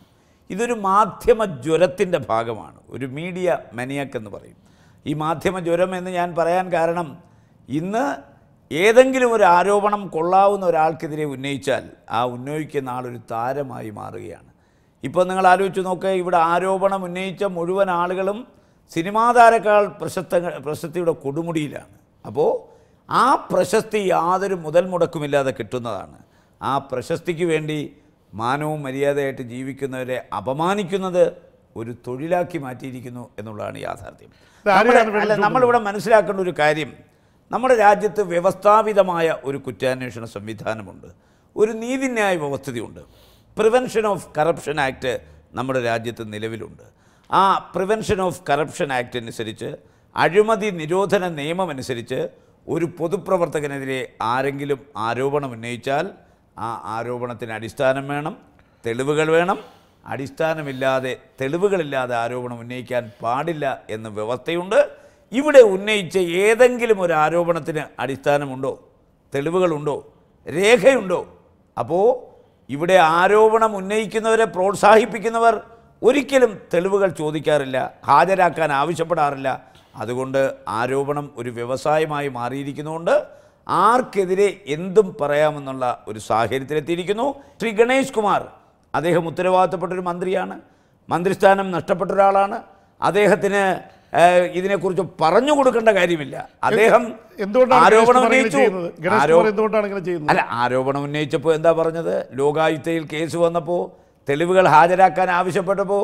ഇതൊരു മാധ്യമ ജ്വരത്തിൻ്റെ ഭാഗമാണ് ഒരു മീഡിയ മനിയക്ക് എന്ന് പറയും ഈ മാധ്യമ ജ്വരം എന്ന് ഞാൻ പറയാൻ കാരണം ഇന്ന് ഏതെങ്കിലും ഒരു ആരോപണം കൊള്ളാവുന്ന ഒരാൾക്കെതിരെ ഉന്നയിച്ചാൽ ആ ഉന്നയിക്കുന്ന ആളൊരു താരമായി മാറുകയാണ് ഇപ്പോൾ നിങ്ങൾ ആലോചിച്ച് നോക്കുക ഇവിടെ ആരോപണം ഉന്നയിച്ച മുഴുവൻ ആളുകളും സിനിമാതാരക്കാൾ പ്രശസ്ത പ്രശസ്തിയുടെ കൊടുമുടിയിലാണ് അപ്പോൾ ആ പ്രശസ്തി യാതൊരു മുതൽ മുടക്കുമില്ലാതെ കിട്ടുന്നതാണ് ആ പ്രശസ്തിക്ക് വേണ്ടി മാനവും മര്യാദയായിട്ട് ജീവിക്കുന്നവരെ അപമാനിക്കുന്നത് ഒരു തൊഴിലാക്കി മാറ്റിയിരിക്കുന്നു എന്നുള്ളതാണ് യാഥാർത്ഥ്യം അല്ല നമ്മളിവിടെ മനസ്സിലാക്കേണ്ട ഒരു കാര്യം നമ്മുടെ രാജ്യത്ത് വ്യവസ്ഥാപിതമായ ഒരു കുറ്റാന്വേഷണ സംവിധാനമുണ്ട് ഒരു നീതിന്യായ വ്യവസ്ഥതയുണ്ട് പ്രിവെൻഷൻ ഓഫ് കറപ്ഷൻ ആക്ട് നമ്മുടെ രാജ്യത്ത് നിലവിലുണ്ട് ആ പ്രിവെൻഷൻ ഓഫ് കറപ്ഷൻ ആക്ട് അനുസരിച്ച് അഴിമതി നിരോധന നിയമം അനുസരിച്ച് ഒരു പൊതുപ്രവർത്തകനെതിരെ ആരെങ്കിലും ആരോപണം ഉന്നയിച്ചാൽ ആ ആരോപണത്തിന് അടിസ്ഥാനം വേണം തെളിവുകൾ വേണം അടിസ്ഥാനമില്ലാതെ തെളിവുകളില്ലാതെ ആരോപണം ഉന്നയിക്കാൻ പാടില്ല എന്ന വ്യവസ്ഥയുണ്ട് ഇവിടെ ഉന്നയിച്ച ഏതെങ്കിലും ഒരു ആരോപണത്തിന് അടിസ്ഥാനമുണ്ടോ തെളിവുകളുണ്ടോ രേഖയുണ്ടോ അപ്പോൾ ഇവിടെ ആരോപണം ഉന്നയിക്കുന്നവരെ പ്രോത്സാഹിപ്പിക്കുന്നവർ ഒരിക്കലും തെളിവുകൾ ചോദിക്കാറില്ല ഹാജരാക്കാൻ ആവശ്യപ്പെടാറില്ല അതുകൊണ്ട് ആരോപണം ഒരു വ്യവസായമായി മാറിയിരിക്കുന്നതുകൊണ്ട് ആർക്കെതിരെ എന്തും പറയാമെന്നുള്ള ഒരു സാഹചര്യത്തിലെത്തിയിരിക്കുന്നു ശ്രീ ഗണേഷ് കുമാർ അദ്ദേഹം ഉത്തരവാദിത്തപ്പെട്ടൊരു മന്ത്രിയാണ് മന്ത്രിസ്ഥാനം നഷ്ടപ്പെട്ട ഒരാളാണ് അദ്ദേഹത്തിന് ഇതിനെക്കുറിച്ച് പറഞ്ഞു കൊടുക്കേണ്ട കാര്യമില്ല അദ്ദേഹം ആരോപണം ഉന്നയിച്ചു അല്ല ആരോപണം ഉന്നയിച്ചപ്പോൾ എന്താ പറഞ്ഞത് ലോകായുക്തയിൽ കേസ് വന്നപ്പോൾ തെളിവുകൾ ഹാജരാക്കാൻ ആവശ്യപ്പെട്ടപ്പോൾ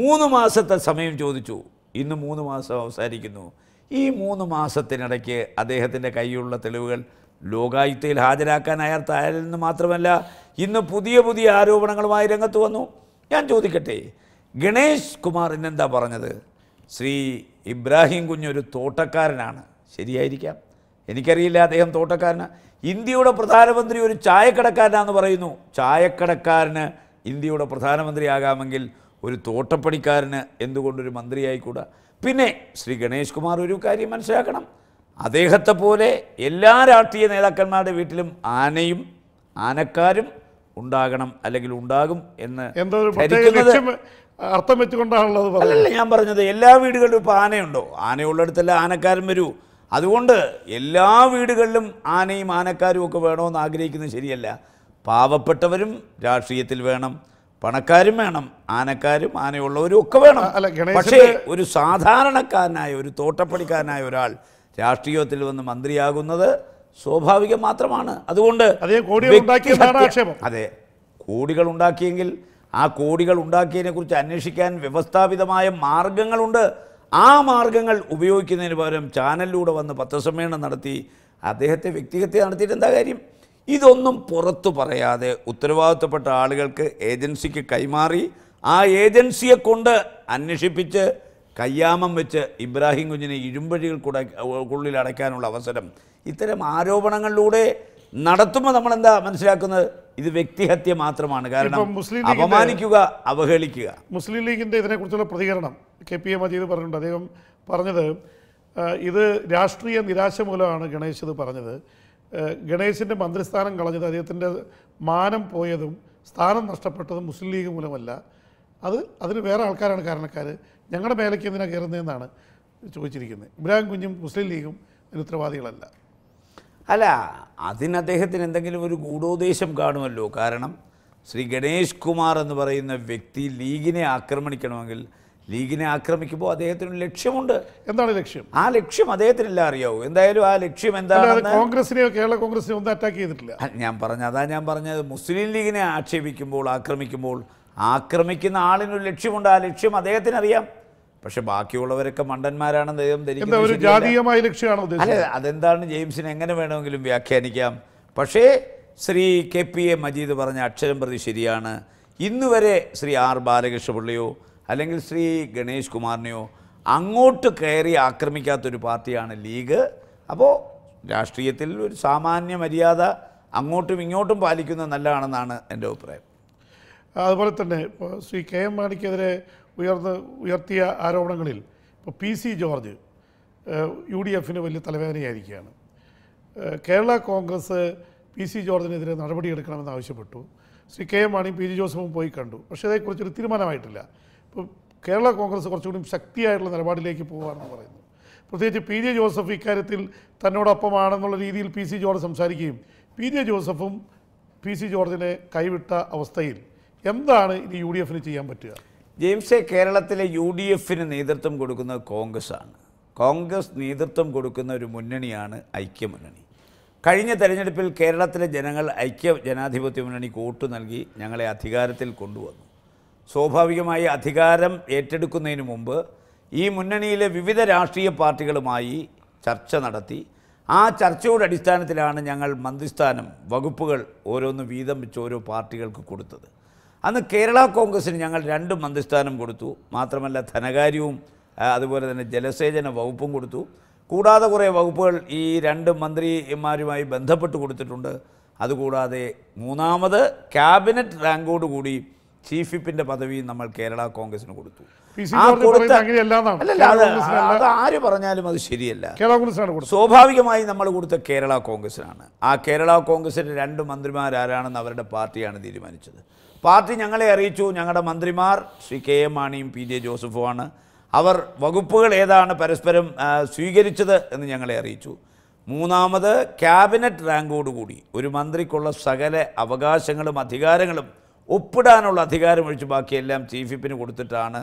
മൂന്ന് മാസത്തെ സമയം ചോദിച്ചു ഇന്ന് മൂന്ന് മാസം അവസാനിക്കുന്നു ഈ മൂന്ന് മാസത്തിനിടയ്ക്ക് അദ്ദേഹത്തിൻ്റെ കയ്യിലുള്ള തെളിവുകൾ ലോകായുക്തയിൽ ഹാജരാക്കാൻ അയാൾ തയ്യാറെന്ന് മാത്രമല്ല ഇന്ന് പുതിയ പുതിയ ആരോപണങ്ങളുമായി രംഗത്ത് വന്നു ഞാൻ ചോദിക്കട്ടെ ഗണേഷ് കുമാർ ഇന്നെന്താ പറഞ്ഞത് ശ്രീ ഇബ്രാഹിം കുഞ്ഞൊരു തോട്ടക്കാരനാണ് ശരിയായിരിക്കാം എനിക്കറിയില്ല അദ്ദേഹം തോട്ടക്കാരന് ഇന്ത്യയുടെ പ്രധാനമന്ത്രി ഒരു ചായക്കടക്കാരനാണെന്ന് പറയുന്നു ചായക്കടക്കാരന് ഇന്ത്യയുടെ പ്രധാനമന്ത്രിയാകാമെങ്കിൽ ഒരു തോട്ടപ്പണിക്കാരന് എന്തുകൊണ്ടൊരു മന്ത്രിയായിക്കൂടാ പിന്നെ ശ്രീ ഗണേഷ് കുമാർ ഒരു കാര്യം മനസ്സിലാക്കണം അദ്ദേഹത്തെ പോലെ എല്ലാ രാഷ്ട്രീയ നേതാക്കന്മാരുടെ വീട്ടിലും ആനയും ആനക്കാരും ഉണ്ടാകണം അല്ലെങ്കിൽ ഉണ്ടാകും എന്ന് അർത്ഥം വെച്ചുകൊണ്ടാണുള്ളത് അല്ല ഞാൻ പറഞ്ഞത് എല്ലാ വീടുകളിലും ഇപ്പോൾ ആനയുണ്ടോ ആനയുള്ളിടത്തെല്ലാം ആനക്കാരും വരൂ അതുകൊണ്ട് എല്ലാ വീടുകളിലും ആനയും ആനക്കാരും ഒക്കെ വേണമെന്ന് ആഗ്രഹിക്കുന്നത് ശരിയല്ല പാവപ്പെട്ടവരും രാഷ്ട്രീയത്തിൽ വേണം പണക്കാരും വേണം ആനക്കാരും ആനയുള്ളവരും ഒക്കെ വേണം പക്ഷേ ഒരു സാധാരണക്കാരനായ ഒരു തോട്ടപ്പണിക്കാരനായ ഒരാൾ രാഷ്ട്രീയത്തിൽ വന്ന് മന്ത്രിയാകുന്നത് സ്വാഭാവികം മാത്രമാണ് അതുകൊണ്ട് അതെ കോടികൾ ഉണ്ടാക്കിയെങ്കിൽ ആ കോടികൾ ഉണ്ടാക്കിയതിനെ കുറിച്ച് അന്വേഷിക്കാൻ വ്യവസ്ഥാപിതമായ മാർഗങ്ങളുണ്ട് ആ മാർഗങ്ങൾ ഉപയോഗിക്കുന്നതിന് പകരം ചാനലിലൂടെ വന്ന് പത്രസമ്മേളനം നടത്തി അദ്ദേഹത്തെ വ്യക്തിഗത നടത്തിയിട്ട് എന്താ കാര്യം ഇതൊന്നും പുറത്തു പറയാതെ ഉത്തരവാദിത്തപ്പെട്ട ആളുകൾക്ക് ഏജൻസിക്ക് കൈമാറി ആ ഏജൻസിയെ കൊണ്ട് അന്വേഷിപ്പിച്ച് കയ്യാമം വെച്ച് ഇബ്രാഹിം കുഞ്ഞിനെ ഇരുമ്പഴികൾ കൂടെ ഉള്ളിൽ അടയ്ക്കാനുള്ള അവസരം ഇത്തരം ആരോപണങ്ങളിലൂടെ നടത്തുമ്പോൾ നമ്മൾ എന്താ മനസ്സിലാക്കുന്നത് ഇത് വ്യക്തിഹത്യ മാത്രമാണ് കാരണം അപമാനിക്കുക അവഹേളിക്കുക മുസ്ലിം ലീഗിൻ്റെ ഇതിനെക്കുറിച്ചുള്ള പ്രതികരണം കെ പി എ മജീദ് പറഞ്ഞിട്ടുണ്ട് അദ്ദേഹം പറഞ്ഞത് ഇത് രാഷ്ട്രീയ നിരാശ മൂലമാണ് ഗണേശ് ഇത് പറഞ്ഞത് ഗണേശിൻ്റെ മന്ത്രിസ്ഥാനം കളഞ്ഞത് അദ്ദേഹത്തിൻ്റെ മാനം പോയതും സ്ഥാനം നഷ്ടപ്പെട്ടതും മുസ്ലിം ലീഗ് മൂലമല്ല അത് അതിന് വേറെ ആൾക്കാരാണ് കാരണക്കാർ ഞങ്ങളുടെ മേലയ്ക്ക് എന്തിനാണ് കയറുന്നതെന്നാണ് ചോദിച്ചിരിക്കുന്നത് ഇബ്രാഹിം കുഞ്ഞും മുസ്ലിം ലീഗും അതിന് ഉത്തരവാദികളല്ല അല്ല അതിന് അദ്ദേഹത്തിന് എന്തെങ്കിലും ഒരു ഗൂഢോദ്ദേശം കാണുമല്ലോ കാരണം ശ്രീ ഗണേഷ് കുമാർ എന്ന് പറയുന്ന വ്യക്തി ലീഗിനെ ആക്രമിക്കണമെങ്കിൽ ലീഗിനെ ആക്രമിക്കുമ്പോൾ അദ്ദേഹത്തിന് ലക്ഷ്യമുണ്ട് എന്താണ് ലക്ഷ്യം ആ ലക്ഷ്യം എല്ലാം അറിയാവൂ എന്തായാലും ആ ലക്ഷ്യം എന്താണ് കോൺഗ്രസിനെയോ കേരള കോൺഗ്രസിനെയോ ഒന്നും അറ്റാക്ക് ചെയ്തിട്ടില്ല ഞാൻ പറഞ്ഞ അതാ ഞാൻ പറഞ്ഞത് മുസ്ലിം ലീഗിനെ ആക്ഷേപിക്കുമ്പോൾ ആക്രമിക്കുമ്പോൾ ആക്രമിക്കുന്ന ആളിനൊരു ലക്ഷ്യമുണ്ട് ആ ലക്ഷ്യം അദ്ദേഹത്തിന് അറിയാം പക്ഷെ ബാക്കിയുള്ളവരൊക്കെ മണ്ടന്മാരാണെന്ന് അദ്ദേഹം അല്ല അതെന്താണ് ജെയിംസിനെ എങ്ങനെ വേണമെങ്കിലും വ്യാഖ്യാനിക്കാം പക്ഷേ Shri K P A Majeed പറഞ്ഞ അക്ഷരം പ്രതി ശരിയാണ് ഇന്നുവരെ ശ്രീ ആർ ബാലകൃഷ്ണപിള്ളിയോ അല്ലെങ്കിൽ ശ്രീ ഗണേഷ് കുമാറിനെയോ അങ്ങോട്ട് കയറി ആക്രമിക്കാത്തൊരു പാർട്ടിയാണ് ലീഗ് അപ്പോൾ രാഷ്ട്രീയത്തിൽ ഒരു സാമാന്യ മര്യാദ അങ്ങോട്ടും ഇങ്ങോട്ടും പാലിക്കുന്നത് നല്ലതാണെന്നാണ് എൻ്റെ അഭിപ്രായം അതുപോലെ തന്നെ ഇപ്പോൾ ശ്രീ കെ എം മാണിക്കെതിരെ ഉയർന്ന് ഉയർത്തിയ ആരോപണങ്ങളിൽ ഇപ്പോൾ P C George U D എഫിന് വലിയ തലവേദനയായിരിക്കുകയാണ് കേരള കോൺഗ്രസ് പി സി ജോർജിനെതിരെ നടപടിയെടുക്കണമെന്ന് ആവശ്യപ്പെട്ടു Shri K M Mani P G ജോസഫും പോയി കണ്ടു പക്ഷേ അതേക്കുറിച്ചൊരു തീരുമാനമായിട്ടില്ല കേരള കോൺഗ്രസ് കുറച്ചുകൂടി ശക്തിയായിട്ടുള്ള നിലപാടിലേക്ക് പോകുകയാണെന്ന് പറയുന്നു പ്രത്യേകിച്ച് പി ജെ ജോസഫ് ഇക്കാര്യത്തിൽ തന്നോടൊപ്പമാണെന്നുള്ള രീതിയിൽ പി സി ജോർജ് സംസാരിക്കുകയും പി ജെ ജോസഫും പി സി ജോർജിനെ കൈവിട്ട അവസ്ഥയിൽ എന്താണ് ഇനി യു ഡി എഫിന് ചെയ്യാൻ പറ്റുക ജെയിംസെ കേരളത്തിലെ യു ഡി എഫിന് നേതൃത്വം കൊടുക്കുന്നത് കോൺഗ്രസ്സാണ് കോൺഗ്രസ് നേതൃത്വം കൊടുക്കുന്ന ഒരു മുന്നണിയാണ് ഐക്യമുന്നണി കഴിഞ്ഞ തെരഞ്ഞെടുപ്പിൽ കേരളത്തിലെ ജനങ്ങൾ ഐക്യ ജനാധിപത്യ മുന്നണിക്ക് വോട്ട് നൽകി ഞങ്ങളെ അധികാരത്തിൽ കൊണ്ടുവന്നു സ്വാഭാവികമായി അധികാരം ഏറ്റെടുക്കുന്നതിന് മുമ്പ് ഈ മുന്നണിയിലെ വിവിധ രാഷ്ട്രീയ പാർട്ടികളുമായി ചർച്ച നടത്തി ആ ചർച്ചയുടെ അടിസ്ഥാനത്തിലാണ് ഞങ്ങൾ മന്ത്രിസ്ഥാനം വകുപ്പുകൾ ഓരോന്ന് വീതം വെച്ച് ഓരോ പാർട്ടികൾക്ക് കൊടുത്തത് അന്ന് കേരള കോൺഗ്രസിന് ഞങ്ങൾ രണ്ട് മന്ത്രിസ്ഥാനം കൊടുത്തു മാത്രമല്ല ധനകാര്യവും അതുപോലെ തന്നെ ജലസേചന വകുപ്പും കൊടുത്തു കൂടാതെ കുറേ വകുപ്പുകൾ ഈ രണ്ട് മന്ത്രിമാരുമായി ബന്ധപ്പെട്ട് കൊടുത്തിട്ടുണ്ട് അതുകൂടാതെ മൂന്നാമത് ക്യാബിനറ്റ് റാങ്കോടുകൂടി കൂടി ചീഫ് വിപ്പിന്റെ പദവി നമ്മൾ കേരള കോൺഗ്രസിന് കൊടുത്തു അത് ആര് പറഞ്ഞാലും അത് ശരിയല്ല സ്വാഭാവികമായി നമ്മൾ കൊടുത്ത കേരള കോൺഗ്രസിനാണ് ആ കേരള കോൺഗ്രസിന്റെ രണ്ട് മന്ത്രിമാരാരാണെന്ന് അവരുടെ പാർട്ടിയാണ് തീരുമാനിച്ചത് പാർട്ടി ഞങ്ങളെ അറിയിച്ചു ഞങ്ങളുടെ മന്ത്രിമാർ ശ്രീ കെ എം മാണിയും പി ജെ ജോസഫുമാണ് അവർ വകുപ്പുകൾ ഏതാണ് പരസ്പരം സ്വീകരിച്ചത് എന്ന് ഞങ്ങളെ അറിയിച്ചു മൂന്നാമത് ക്യാബിനറ്റ് റാങ്കോടുകൂടി ഒരു മന്ത്രിക്കുള്ള സകല അവകാശങ്ങളും അധികാരങ്ങളും ഒപ്പിടാനുള്ള അധികാരം ഒഴിച്ച് ബാക്കിയെല്ലാം ചീഫ് വിപ്പിന് കൊടുത്തിട്ടാണ്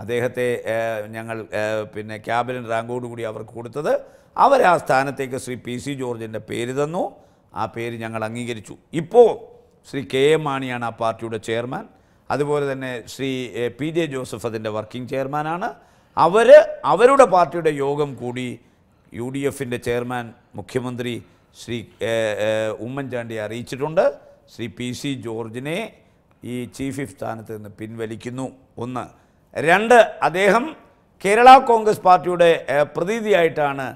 അദ്ദേഹത്തെ ഞങ്ങൾ പിന്നെ ക്യാബിനറ്റ് കൂടി അവർക്ക് കൊടുത്തത് അവർ ആ സ്ഥാനത്തേക്ക് ശ്രീ പി സി ജോർജിൻ്റെ പേര് തന്നു ആ പേര് ഞങ്ങൾ അംഗീകരിച്ചു ഇപ്പോൾ ശ്രീ കെ എം മാണിയാണ് ആ പാർട്ടിയുടെ ചെയർമാൻ അതുപോലെ തന്നെ ശ്രീ പി ജെ ജോസഫ് അതിൻ്റെ വർക്കിംഗ് ചെയർമാനാണ് അവർ അവരുടെ പാർട്ടിയുടെ യോഗം കൂടി യു ഡി എഫിൻ്റെ ചെയർമാൻ മുഖ്യമന്ത്രി ശ്രീ ഉമ്മൻചാണ്ടിയെ അറിയിച്ചിട്ടുണ്ട് ശ്രീ പി സി ജോർജിനെ ഈ ചീഫ് ഇഫ് സ്ഥാനത്ത് നിന്ന് പിൻവലിക്കുന്നു ഒന്ന് രണ്ട് അദ്ദേഹം കേരള കോൺഗ്രസ് പാർട്ടിയുടെ പ്രതിനിധിയായിട്ടാണ്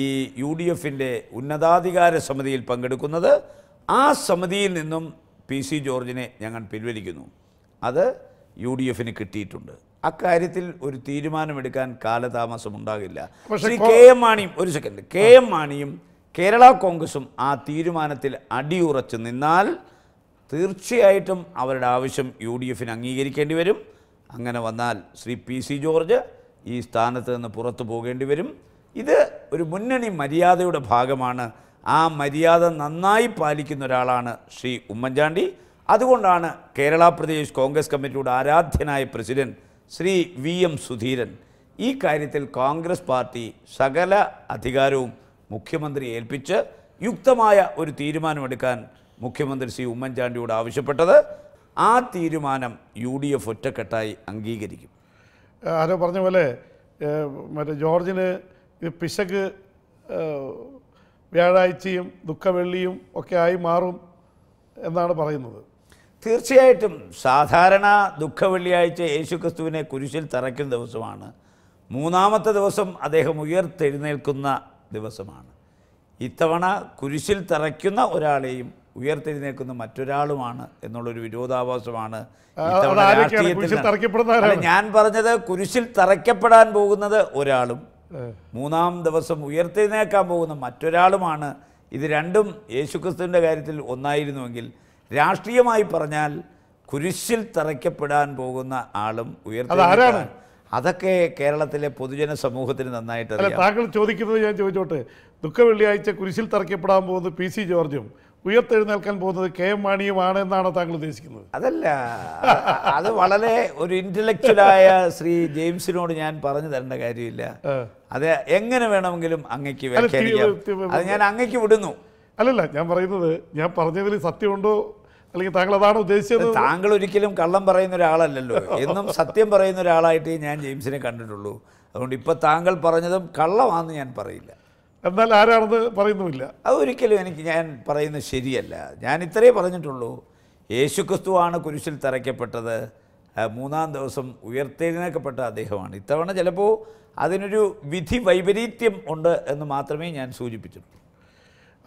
ഈ യു ഡി എഫിൻ്റെ ഉന്നതാധികാര സമിതിയിൽ പങ്കെടുക്കുന്നത് ആ സമിതിയിൽ നിന്നും പി സി ജോർജിനെ ഞങ്ങൾ പിൻവലിക്കുന്നു അത് യു ഡി എഫിന് കിട്ടിയിട്ടുണ്ട് അക്കാര്യത്തിൽ ഒരു തീരുമാനമെടുക്കാൻ കാലതാമസം ഉണ്ടാകില്ല ശ്രീ കെ എം മാണിയും ഒരു സെക്കൻഡ് കെ എം മാണിയും കേരള കോൺഗ്രസും ആ തീരുമാനത്തിൽ അടിയുറച്ച് നിന്നാൽ തീർച്ചയായിട്ടും അവരുടെ ആവശ്യം യു ഡി എഫിന് അംഗീകരിക്കേണ്ടി വരും അങ്ങനെ വന്നാൽ ശ്രീ പി സി ജോർജ് ഈ സ്ഥാനത്ത് നിന്ന് പുറത്തു പോകേണ്ടി വരും ഇത് ഒരു മുന്നണി മര്യാദയുടെ ഭാഗമാണ് ആ മര്യാദ നന്നായി പാലിക്കുന്ന ഒരാളാണ് ശ്രീ ഉമ്മൻചാണ്ടി അതുകൊണ്ടാണ് കേരള പ്രദേശ് കോൺഗ്രസ് കമ്മിറ്റിയുടെ ആരാധ്യനായ president Shri V M Sudheeran ഈ കാര്യത്തിൽ കോൺഗ്രസ് പാർട്ടി സകല അധികാരവും മുഖ്യമന്ത്രി ഏൽപ്പിച്ച് യുക്തമായ ഒരു തീരുമാനമെടുക്കാൻ മുഖ്യമന്ത്രി ശ്രീ ഉമ്മൻചാണ്ടിയോട് ആവശ്യപ്പെട്ടത് ആ തീരുമാനം യു ഡി എഫ് ഒറ്റക്കെട്ടായി അംഗീകരിക്കും ആരോ പറഞ്ഞ പോലെ മറ്റേ ജോർജിന് ഇത് പിശക് വ്യാഴാഴ്ചയും ദുഃഖവെള്ളിയും ഒക്കെ ആയി മാറും എന്നാണ് പറയുന്നത് തീർച്ചയായിട്ടും സാധാരണ ദുഃഖവെള്ളിയാഴ്ച യേശുക്രിസ്തുവിനെ കുരിശിൽ തറയ്ക്കുന്ന ദിവസമാണ് മൂന്നാമത്തെ ദിവസം അദ്ദേഹം ഉയർത്തെഴുന്നേൽക്കുന്ന ദിവസമാണ് ഇത്തവണ കുരിശിൽ തറയ്ക്കുന്ന ഒരാളെയും ഉയർത്തെഴുന്നേക്കുന്ന മറ്റൊരാളുമാണ് എന്നുള്ളൊരു വിരോധാഭാസമാണ് ഞാൻ പറഞ്ഞത് കുരിശിൽ തറയ്ക്കപ്പെടാൻ പോകുന്നത് ഒരാളും മൂന്നാം ദിവസം ഉയർത്തെഴുന്നേക്കാൻ പോകുന്ന മറ്റൊരാളുമാണ് ഇത് രണ്ടും യേശുക്രിസ്തുവിൻ്റെ കാര്യത്തിൽ ഒന്നായിരുന്നുവെങ്കിൽ രാഷ്ട്രീയമായി പറഞ്ഞാൽ കുരിശിൽ തറയ്ക്കപ്പെടാൻ പോകുന്ന ആളും ഉയർത്തെഴുന്ന അതൊക്കെ കേരളത്തിലെ പൊതുജന സമൂഹത്തിന് നന്നായിട്ട് താങ്കൾ ചോദിക്കുന്നത് ഞാൻ ചോദിച്ചോട്ടെ ദുഃഖ വെള്ളിയാഴ്ച കുരിശിൽ തറയ്ക്കപ്പെടാൻ പോകുന്ന പി സി ജോർജും ഉയർത്തെഴുന്നേൽക്കാൻ പോകുന്നത് കെ എം മാണിയുമാണ് എന്നാണ് താങ്കൾ ഉദ്ദേശിക്കുന്നത് അതല്ല അത് വളരെ ഒരു ഇന്റലക്ച്വലായ ശ്രീ ജെയിംസിനോട് ഞാൻ പറഞ്ഞു തരേണ്ട കാര്യമില്ല അത് എങ്ങനെ വേണമെങ്കിലും അങ്ങക്ക് അത് ഞാൻ അങ്ങക്ക് വിടുന്നു അല്ലല്ല ഞാൻ പറയുന്നത് ഞാൻ പറഞ്ഞതിൽ സത്യമുണ്ടോ അല്ലെങ്കിൽ താങ്കൾ അതാണ് ഉദ്ദേശിച്ചത് താങ്കൾ ഒരിക്കലും കള്ളം പറയുന്ന ഒരാളല്ലല്ലോ എന്നും സത്യം പറയുന്ന ഒരാളായിട്ട് ഞാൻ ജെയിംസിനെ കണ്ടിട്ടുള്ളൂ അതുകൊണ്ട് ഇപ്പൊ താങ്കൾ പറഞ്ഞതും കള്ളമാണെന്ന് ഞാൻ പറയില്ല എന്നാൽ ആരാണെന്ന് പറയുന്നുമില്ല അത് ഒരിക്കലും എനിക്ക് ഞാൻ പറയുന്നത് ശരിയല്ല ഞാൻ ഇത്രയേ പറഞ്ഞിട്ടുള്ളൂ യേശുക്രിസ്തുവാണ് കുരിശിൽ തറയ്ക്കപ്പെട്ടത് മൂന്നാം ദിവസം ഉയർത്തെഴുന്നേക്കപ്പെട്ട അദ്ദേഹമാണ് ഇത്തവണ ചിലപ്പോൾ അതിനൊരു വിധി വൈപരീത്യം ഉണ്ട് എന്ന് മാത്രമേ ഞാൻ സൂചിപ്പിച്ചിട്ടുള്ളൂ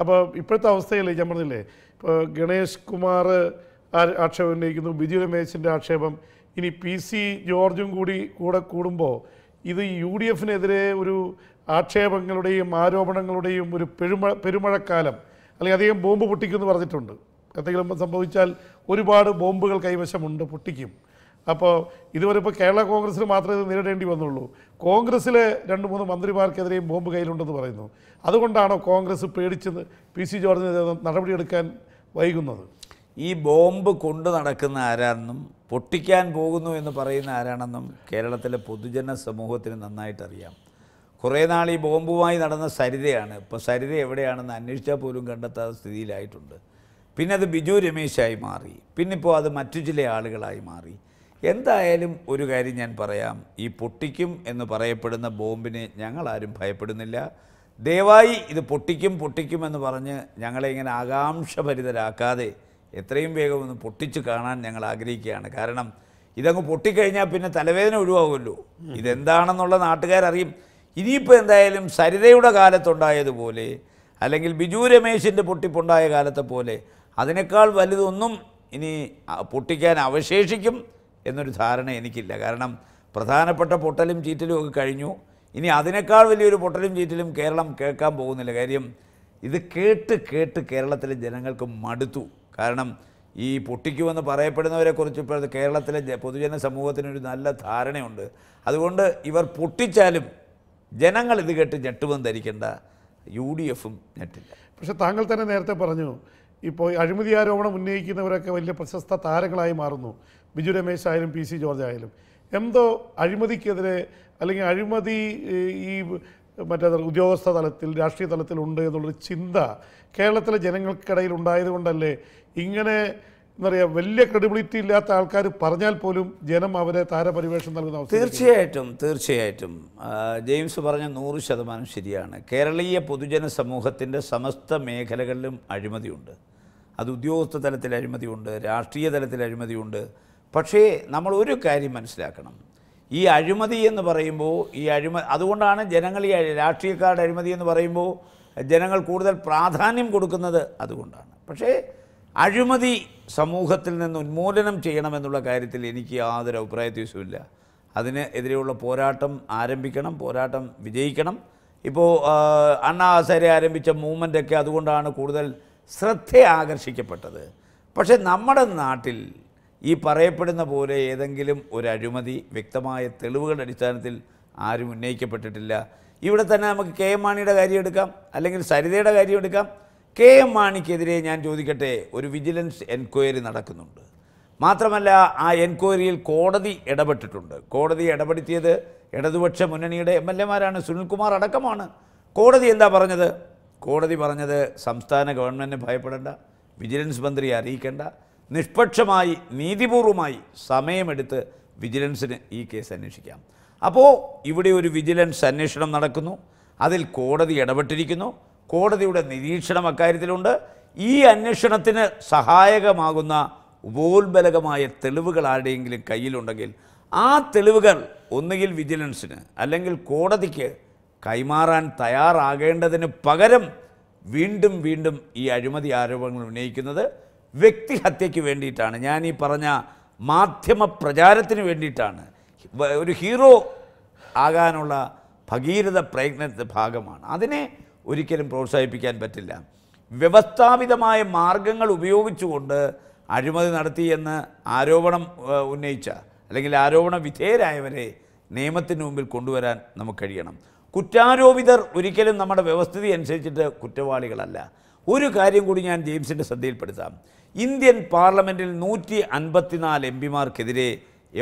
അപ്പോൾ ഇപ്പോഴത്തെ അവസ്ഥയിൽ ഞാൻ പറഞ്ഞില്ലേ ഇപ്പോൾ ഗണേഷ് കുമാർ ആക്ഷേപം ഉന്നയിക്കുന്നു ബിജു രമേശിൻ്റെ ആക്ഷേപം ഇനി പി സി ജോർജും കൂടി കൂടെ കൂടുമ്പോൾ ഇത് യു ഡി എഫിനെതിരെ ഒരു ആക്ഷേപങ്ങളുടെയും ആരോപണങ്ങളുടെയും ഒരു പെരുമഴ പെരുമഴക്കാലം അല്ലെങ്കിൽ അധികം ബോംബ് പൊട്ടിക്കുമെന്ന് പറഞ്ഞിട്ടുണ്ട് എന്തെങ്കിലും സംഭവിച്ചാൽ ഒരുപാട് ബോംബുകൾ കൈവശമുണ്ട് പൊട്ടിക്കും അപ്പോൾ ഇതുവരെ ഇപ്പോൾ കേരള കോൺഗ്രസ്സിന് മാത്രമേ ഇത് നേരിടേണ്ടി വന്നുള്ളൂ കോൺഗ്രസ്സിലെ രണ്ട് മൂന്ന് മന്ത്രിമാർക്കെതിരെയും ബോംബ് കയ്യിലുണ്ടെന്ന് പറയുന്നു അതുകൊണ്ടാണോ കോൺഗ്രസ് പേടിച്ച് പി സി ജോർജിനെതിരെ നടപടിയെടുക്കാൻ വൈകുന്നത് ഈ ബോംബ് കൊണ്ടു നടക്കുന്ന ആരാണെന്നും പൊട്ടിക്കാൻ പോകുന്നു എന്ന് പറയുന്ന ആരാണെന്നും കേരളത്തിലെ പൊതുജന സമൂഹത്തിന് നന്നായിട്ടറിയാം കുറേ നാൾ ഈ ബോംബുമായി നടന്ന സരിതയാണ് ഇപ്പോൾ സരിത എവിടെയാണെന്ന് അന്വേഷിച്ചാൽ പോലും കണ്ടെത്താത്ത സ്ഥിതിയിലായിട്ടുണ്ട് പിന്നെ അത് ബിജു രമേശായി മാറി പിന്നിപ്പോൾ അത് മറ്റു ചില ആളുകളായി മാറി എന്തായാലും ഒരു കാര്യം ഞാൻ പറയാം ഈ പൊട്ടിക്കും എന്ന് പറയപ്പെടുന്ന ബോംബിനെ ഞങ്ങളാരും ഭയപ്പെടുന്നില്ല ദയവായി ഇത് പൊട്ടിക്കും പൊട്ടിക്കുമെന്ന് പറഞ്ഞ് ഞങ്ങളെ ഇങ്ങനെ ആകാംക്ഷഭരിതരാക്കാതെ എത്രയും വേഗം ഒന്ന് പൊട്ടിച്ച് കാണാൻ ഞങ്ങൾ ആഗ്രഹിക്കുകയാണ് കാരണം ഇതങ്ങ് പൊട്ടിക്കഴിഞ്ഞാൽ പിന്നെ തലവേദന ഒഴിവാകുമല്ലോ ഇതെന്താണെന്നുള്ള നാട്ടുകാരറിയും ഇനിയിപ്പോൾ എന്തായാലും സരിതയുടെ കാലത്തുണ്ടായതുപോലെ അല്ലെങ്കിൽ ബിജു രമേശിൻ്റെ പൊട്ടിപ്പുണ്ടായ കാലത്തെ പോലെ അതിനേക്കാൾ വലുതൊന്നും ഇനി പൊട്ടിക്കാൻ അവശേഷിക്കും എന്നൊരു ധാരണ എനിക്കില്ല കാരണം പ്രധാനപ്പെട്ട പൊട്ടലും ചീറ്റലും ഒക്കെ കഴിഞ്ഞു ഇനി അതിനേക്കാൾ വലിയൊരു പൊട്ടലും ചീറ്റലും കേരളം കേൾക്കാൻ പോകുന്നില്ല കാര്യം ഇത് കേട്ട് കേട്ട് കേരളത്തിലെ ജനങ്ങൾക്ക് മടുത്തു കാരണം ഈ പൊട്ടിക്കുമെന്ന് പറയപ്പെടുന്നവരെക്കുറിച്ച് ഇപ്പോഴത്തെ കേരളത്തിലെ പൊതുജന സമൂഹത്തിനൊരു നല്ല ധാരണയുണ്ട് അതുകൊണ്ട് ഇവർ പൊട്ടിച്ചാലും ജനങ്ങൾ ഇത് കേട്ട് ഞെട്ടുവം ധരിക്കേണ്ട യു ഡി എഫും ഞെട്ടില്ല പക്ഷെ താങ്കൾ തന്നെ നേരത്തെ പറഞ്ഞു ഇപ്പോൾ അഴിമതി ആരോപണം ഉന്നയിക്കുന്നവരൊക്കെ വലിയ പ്രശസ്ത താരങ്ങളായി മാറുന്നു ബിജു രമേശ് ആയാലും പി സി ജോർജ് ആയാലും എന്തോ അഴിമതിക്കെതിരെ അല്ലെങ്കിൽ അഴിമതി ഈ മറ്റേ ഉദ്യോഗസ്ഥ തലത്തിൽ രാഷ്ട്രീയ തലത്തിലുണ്ട് എന്നുള്ളൊരു ചിന്ത കേരളത്തിലെ ജനങ്ങൾക്കിടയിൽ ഉണ്ടായതുകൊണ്ടല്ലേ ഇങ്ങനെ എന്താ പറയുക വലിയ ക്രെഡിബിലിറ്റി ഇല്ലാത്ത ആൾക്കാർ പറഞ്ഞാൽ പോലും ജനം അവരെ താരപരിവേഷം നൽകുന്ന അവസ്ഥ തീർച്ചയായിട്ടും തീർച്ചയായിട്ടും ജെയിംസ് പറഞ്ഞ നൂറ് ശതമാനം ശരിയാണ് കേരളീയ പൊതുജന സമൂഹത്തിൻ്റെ സമസ്ത മേഖലകളിലും അഴിമതിയുണ്ട് അത് ഉദ്യോഗസ്ഥ തലത്തിൽ അഴിമതിയുണ്ട് രാഷ്ട്രീയ തലത്തിൽ അഴിമതിയുണ്ട് പക്ഷേ നമ്മൾ ഒരു കാര്യം മനസ്സിലാക്കണം ഈ അഴിമതി എന്ന് പറയുമ്പോൾ ഈ അഴിമ അതുകൊണ്ടാണ് ജനങ്ങൾ ഈ രാഷ്ട്രീയക്കാരുടെ അഴിമതി എന്ന് പറയുമ്പോൾ ജനങ്ങൾ കൂടുതൽ പ്രാധാന്യം കൊടുക്കുന്നത് അതുകൊണ്ടാണ് പക്ഷേ അഴിമതി സമൂഹത്തിൽ നിന്ന് ഉന്മൂലനം ചെയ്യണമെന്നുള്ള കാര്യത്തിൽ എനിക്ക് യാതൊരു അഭിപ്രായ ദിവസമില്ല അതിന് എതിരെയുള്ള പോരാട്ടം ആരംഭിക്കണം പോരാട്ടം വിജയിക്കണം ഇപ്പോൾ അണ്ണാ ഹസാരെ ആരംഭിച്ച മൂവ്മെൻറ്റൊക്കെ അതുകൊണ്ടാണ് കൂടുതൽ ശ്രദ്ധ ആകർഷിക്കപ്പെട്ടത് പക്ഷേ നമ്മുടെ നാട്ടിൽ ഈ പറയപ്പെടുന്ന പോലെ ഏതെങ്കിലും ഒരു അഴിമതി വ്യക്തമായ തെളിവുകളുടെ അടിസ്ഥാനത്തിൽ ആരും ഉന്നയിക്കപ്പെട്ടിട്ടില്ല ഇവിടെ തന്നെ നമുക്ക് കെ എം മാണിയുടെ കാര്യം എടുക്കാം അല്ലെങ്കിൽ സരിതയുടെ കാര്യം എടുക്കാം കെ എം മാണിക്കെതിരെ ഞാൻ ചോദിക്കട്ടെ ഒരു വിജിലൻസ് എൻക്വയറി നടക്കുന്നുണ്ട് മാത്രമല്ല ആ എൻക്വയറിയിൽ കോടതി ഇടപെട്ടിട്ടുണ്ട് കോടതി ഇടപെടുത്തിയത് ഇടതുപക്ഷ മുന്നണിയുടെ എം എൽ എമാരാണ് സുനിൽകുമാർ അടക്കമാണ് കോടതി എന്താ പറഞ്ഞത് കോടതി പറഞ്ഞത് സംസ്ഥാന ഗവൺമെൻറ് ഭയപ്പെടേണ്ട വിജിലൻസ് മന്ത്രിയെ അറിയിക്കേണ്ട നിഷ്പക്ഷമായി നീതിപൂർവമായി സമയമെടുത്ത് വിജിലൻസിന് ഈ കേസ് അന്വേഷിക്കാം അപ്പോൾ ഇവിടെ ഒരു വിജിലൻസ് അന്വേഷണം നടക്കുന്നു അതിൽ കോടതി ഇടപെട്ടിരിക്കുന്നു കോടതിയുടെ നിരീക്ഷണം അക്കാര്യത്തിലുണ്ട് ഈ അന്വേഷണത്തിന് സഹായകമാകുന്ന ഉപോത്ബലകമായ തെളിവുകൾ ആരുടെയെങ്കിലും കയ്യിലുണ്ടെങ്കിൽ ആ തെളിവുകൾ ഒന്നുകിൽ വിജിലൻസിന് അല്ലെങ്കിൽ കോടതിക്ക് കൈമാറാൻ തയ്യാറാകേണ്ടതിന് പകരം വീണ്ടും വീണ്ടും ഈ അഴിമതി ആരോപണങ്ങൾ ഉന്നയിക്കുന്നത് വ്യക്തിഹത്യയ്ക്ക് വേണ്ടിയിട്ടാണ് ഞാൻ ഈ പറഞ്ഞ മാധ്യമ പ്രചാരത്തിന് വേണ്ടിയിട്ടാണ് ഒരു ഹീറോ ആകാനുള്ള ഭഗീരഥ പ്രയത്നത്തിൻ്റെ ഭാഗമാണ് അതിനെ ഒരിക്കലും പ്രോത്സാഹിപ്പിക്കാൻ പറ്റില്ല വ്യവസ്ഥാപിതമായ മാർഗങ്ങൾ ഉപയോഗിച്ചുകൊണ്ട് അഴിമതി നടത്തിയെന്ന് ആരോപണം ഉന്നയിച്ച അല്ലെങ്കിൽ ആരോപണ വിധേയരായവരെ നിയമത്തിന് മുമ്പിൽ കൊണ്ടുവരാൻ നമുക്ക് കഴിയണം കുറ്റാരോപിതർ ഒരിക്കലും നമ്മുടെ വ്യവസ്ഥിതി അനുസരിച്ചിട്ട് കുറ്റവാളികളല്ല ഒരു കാര്യം കൂടി ഞാൻ ജെയിംസിൻ്റെ ശ്രദ്ധയിൽപ്പെടുത്താം ഇന്ത്യൻ പാർലമെൻറ്റിൽ നൂറ്റി അൻപത്തിനാല് എം പിമാർക്കെതിരെ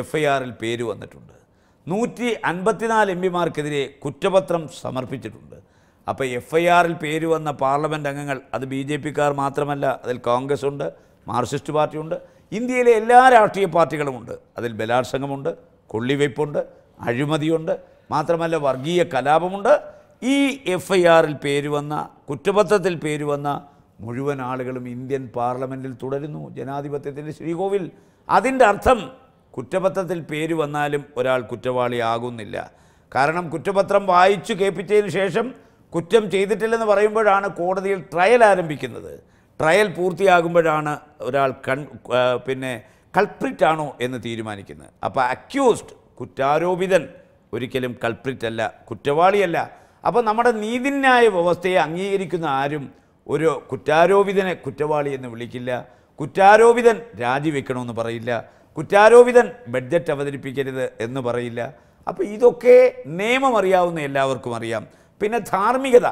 എഫ് ഐ ആറിൽ പേര് വന്നിട്ടുണ്ട് നൂറ്റി അൻപത്തിനാല് എം പിമാർക്കെതിരെ കുറ്റപത്രം സമർപ്പിച്ചിട്ടുണ്ട് അപ്പോൾ എഫ് ഐ ആറിൽ പേര് വന്ന പാർലമെൻറ്റ് അംഗങ്ങൾ അത് ബി ജെ പിക്കാർ മാത്രമല്ല അതിൽ കോൺഗ്രസ് ഉണ്ട് മാർക്സിസ്റ്റ് പാർട്ടിയുണ്ട് ഇന്ത്യയിലെ എല്ലാ രാഷ്ട്രീയ പാർട്ടികളുമുണ്ട് അതിൽ ബലാത്സംഗമുണ്ട് കൊള്ളിവയ്പ്പുണ്ട് അഴിമതിയുണ്ട് മാത്രമല്ല വർഗീയ കലാപമുണ്ട് ഈ എഫ് ഐ ആറിൽ പേര് വന്ന കുറ്റപത്രത്തിൽ പേര് വന്ന മുഴുവൻ ആളുകളും ഇന്ത്യൻ പാർലമെൻറ്റിൽ തുടരുന്നു ജനാധിപത്യത്തിൻ്റെ ശ്രീകോവിൽ അതിൻ്റെ അർത്ഥം കുറ്റപത്രത്തിൽ പേര് വന്നാലും ഒരാൾ കുറ്റവാളിയാകുന്നില്ല കാരണം കുറ്റപത്രം വായിച്ചു കേൾപ്പിച്ചതിന് ശേഷം കുറ്റം ചെയ്തിട്ടില്ലെന്ന് പറയുമ്പോഴാണ് കോടതിയിൽ ട്രയൽ ആരംഭിക്കുന്നത് ട്രയൽ പൂർത്തിയാകുമ്പോഴാണ് ഒരാൾ കൺ പിന്നെ കൾപ്രിറ്റ് ആണോ എന്ന് തീരുമാനിക്കുന്നത് അപ്പോൾ അക്യൂസ്ഡ് കുറ്റാരോപിതൻ ഒരിക്കലും കൾപ്രിറ്റ് അല്ല കുറ്റവാളിയല്ല അപ്പോൾ നമ്മുടെ നീതിന്യായ വ്യവസ്ഥയെ അംഗീകരിക്കുന്ന ആരും ഒരു കുറ്റാരോപിതനെ കുറ്റവാളി എന്ന് വിളിക്കില്ല കുറ്റാരോപിതൻ രാജിവെക്കണമെന്ന് പറയില്ല കുറ്റാരോപിതൻ ബഡ്ജറ്റ് അവതരിപ്പിക്കരുത് എന്ന് പറയില്ല അപ്പോൾ ഇതൊക്കെ നിയമം അറിയാവുന്ന എല്ലാവർക്കും അറിയാം പിന്നെ ധാർമ്മികത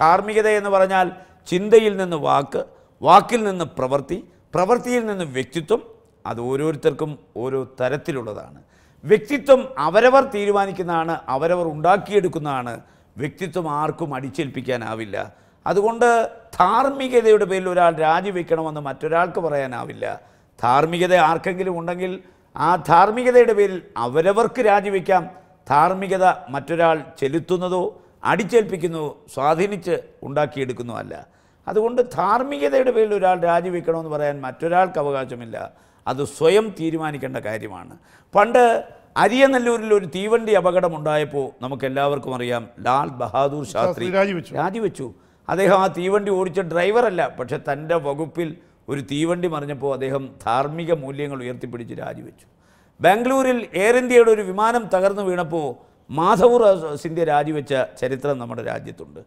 ധാർമ്മികത എന്ന് പറഞ്ഞാൽ ചിന്തയിൽ നിന്ന് വാക്ക് വാക്കിൽ നിന്ന് പ്രവൃത്തി പ്രവൃത്തിയിൽ നിന്ന് വ്യക്തിത്വം അത് ഓരോരുത്തർക്കും ഓരോ തരത്തിലുള്ളതാണ് വ്യക്തിത്വം അവരവർ തീരുമാനിക്കുന്നതാണ് അവരവർ ഉണ്ടാക്കിയെടുക്കുന്നതാണ് വ്യക്തിത്വം ആർക്കും അടിച്ചേൽപ്പിക്കാനാവില്ല അതുകൊണ്ട് ധാർമ്മികതയുടെ പേരിൽ ഒരാൾ രാജിവെക്കണമെന്ന് മറ്റൊരാൾക്ക് പറയാനാവില്ല ധാർമ്മികത ആർക്കെങ്കിലും ഉണ്ടെങ്കിൽ ആ ധാർമ്മികതയുടെ പേരിൽ അവരവർക്ക് രാജിവെക്കാം ധാർമ്മികത മറ്റൊരാൾ ചെലുത്തുന്നതോ അടിച്ചേൽപ്പിക്കുന്നു സ്വാധീനിച്ച് ഉണ്ടാക്കിയെടുക്കുന്നു അല്ല അതുകൊണ്ട് ധാർമ്മികതയുടെ പേരിൽ ഒരാൾ രാജിവെക്കണമെന്ന് പറയാൻ മറ്റൊരാൾക്ക് അവകാശമില്ല അത് സ്വയം തീരുമാനിക്കേണ്ട കാര്യമാണ് പണ്ട് അരിയനല്ലൂരിൽ ഒരു തീവണ്ടി അപകടമുണ്ടായപ്പോൾ നമുക്കെല്ലാവർക്കും അറിയാം ലാൽ ബഹാദൂർ ശാസ്ത്രി രാജിവെച്ചു അദ്ദേഹം ആ തീവണ്ടി ഓടിച്ച ഡ്രൈവറല്ല പക്ഷെ തൻ്റെ വകുപ്പിൽ ഒരു തീവണ്ടി മറിഞ്ഞപ്പോൾ അദ്ദേഹം ധാർമ്മിക മൂല്യങ്ങൾ ഉയർത്തിപ്പിടിച്ച് രാജിവെച്ചു ബാംഗ്ലൂരിൽ എയർ ഇന്ത്യയുടെ ഒരു വിമാനം തകർന്നു വീണപ്പോൾ മാധവൂർ സിന്ധ്യ രാജിവെച്ച ചരിത്രം നമ്മുടെ രാജ്യത്തുണ്ട്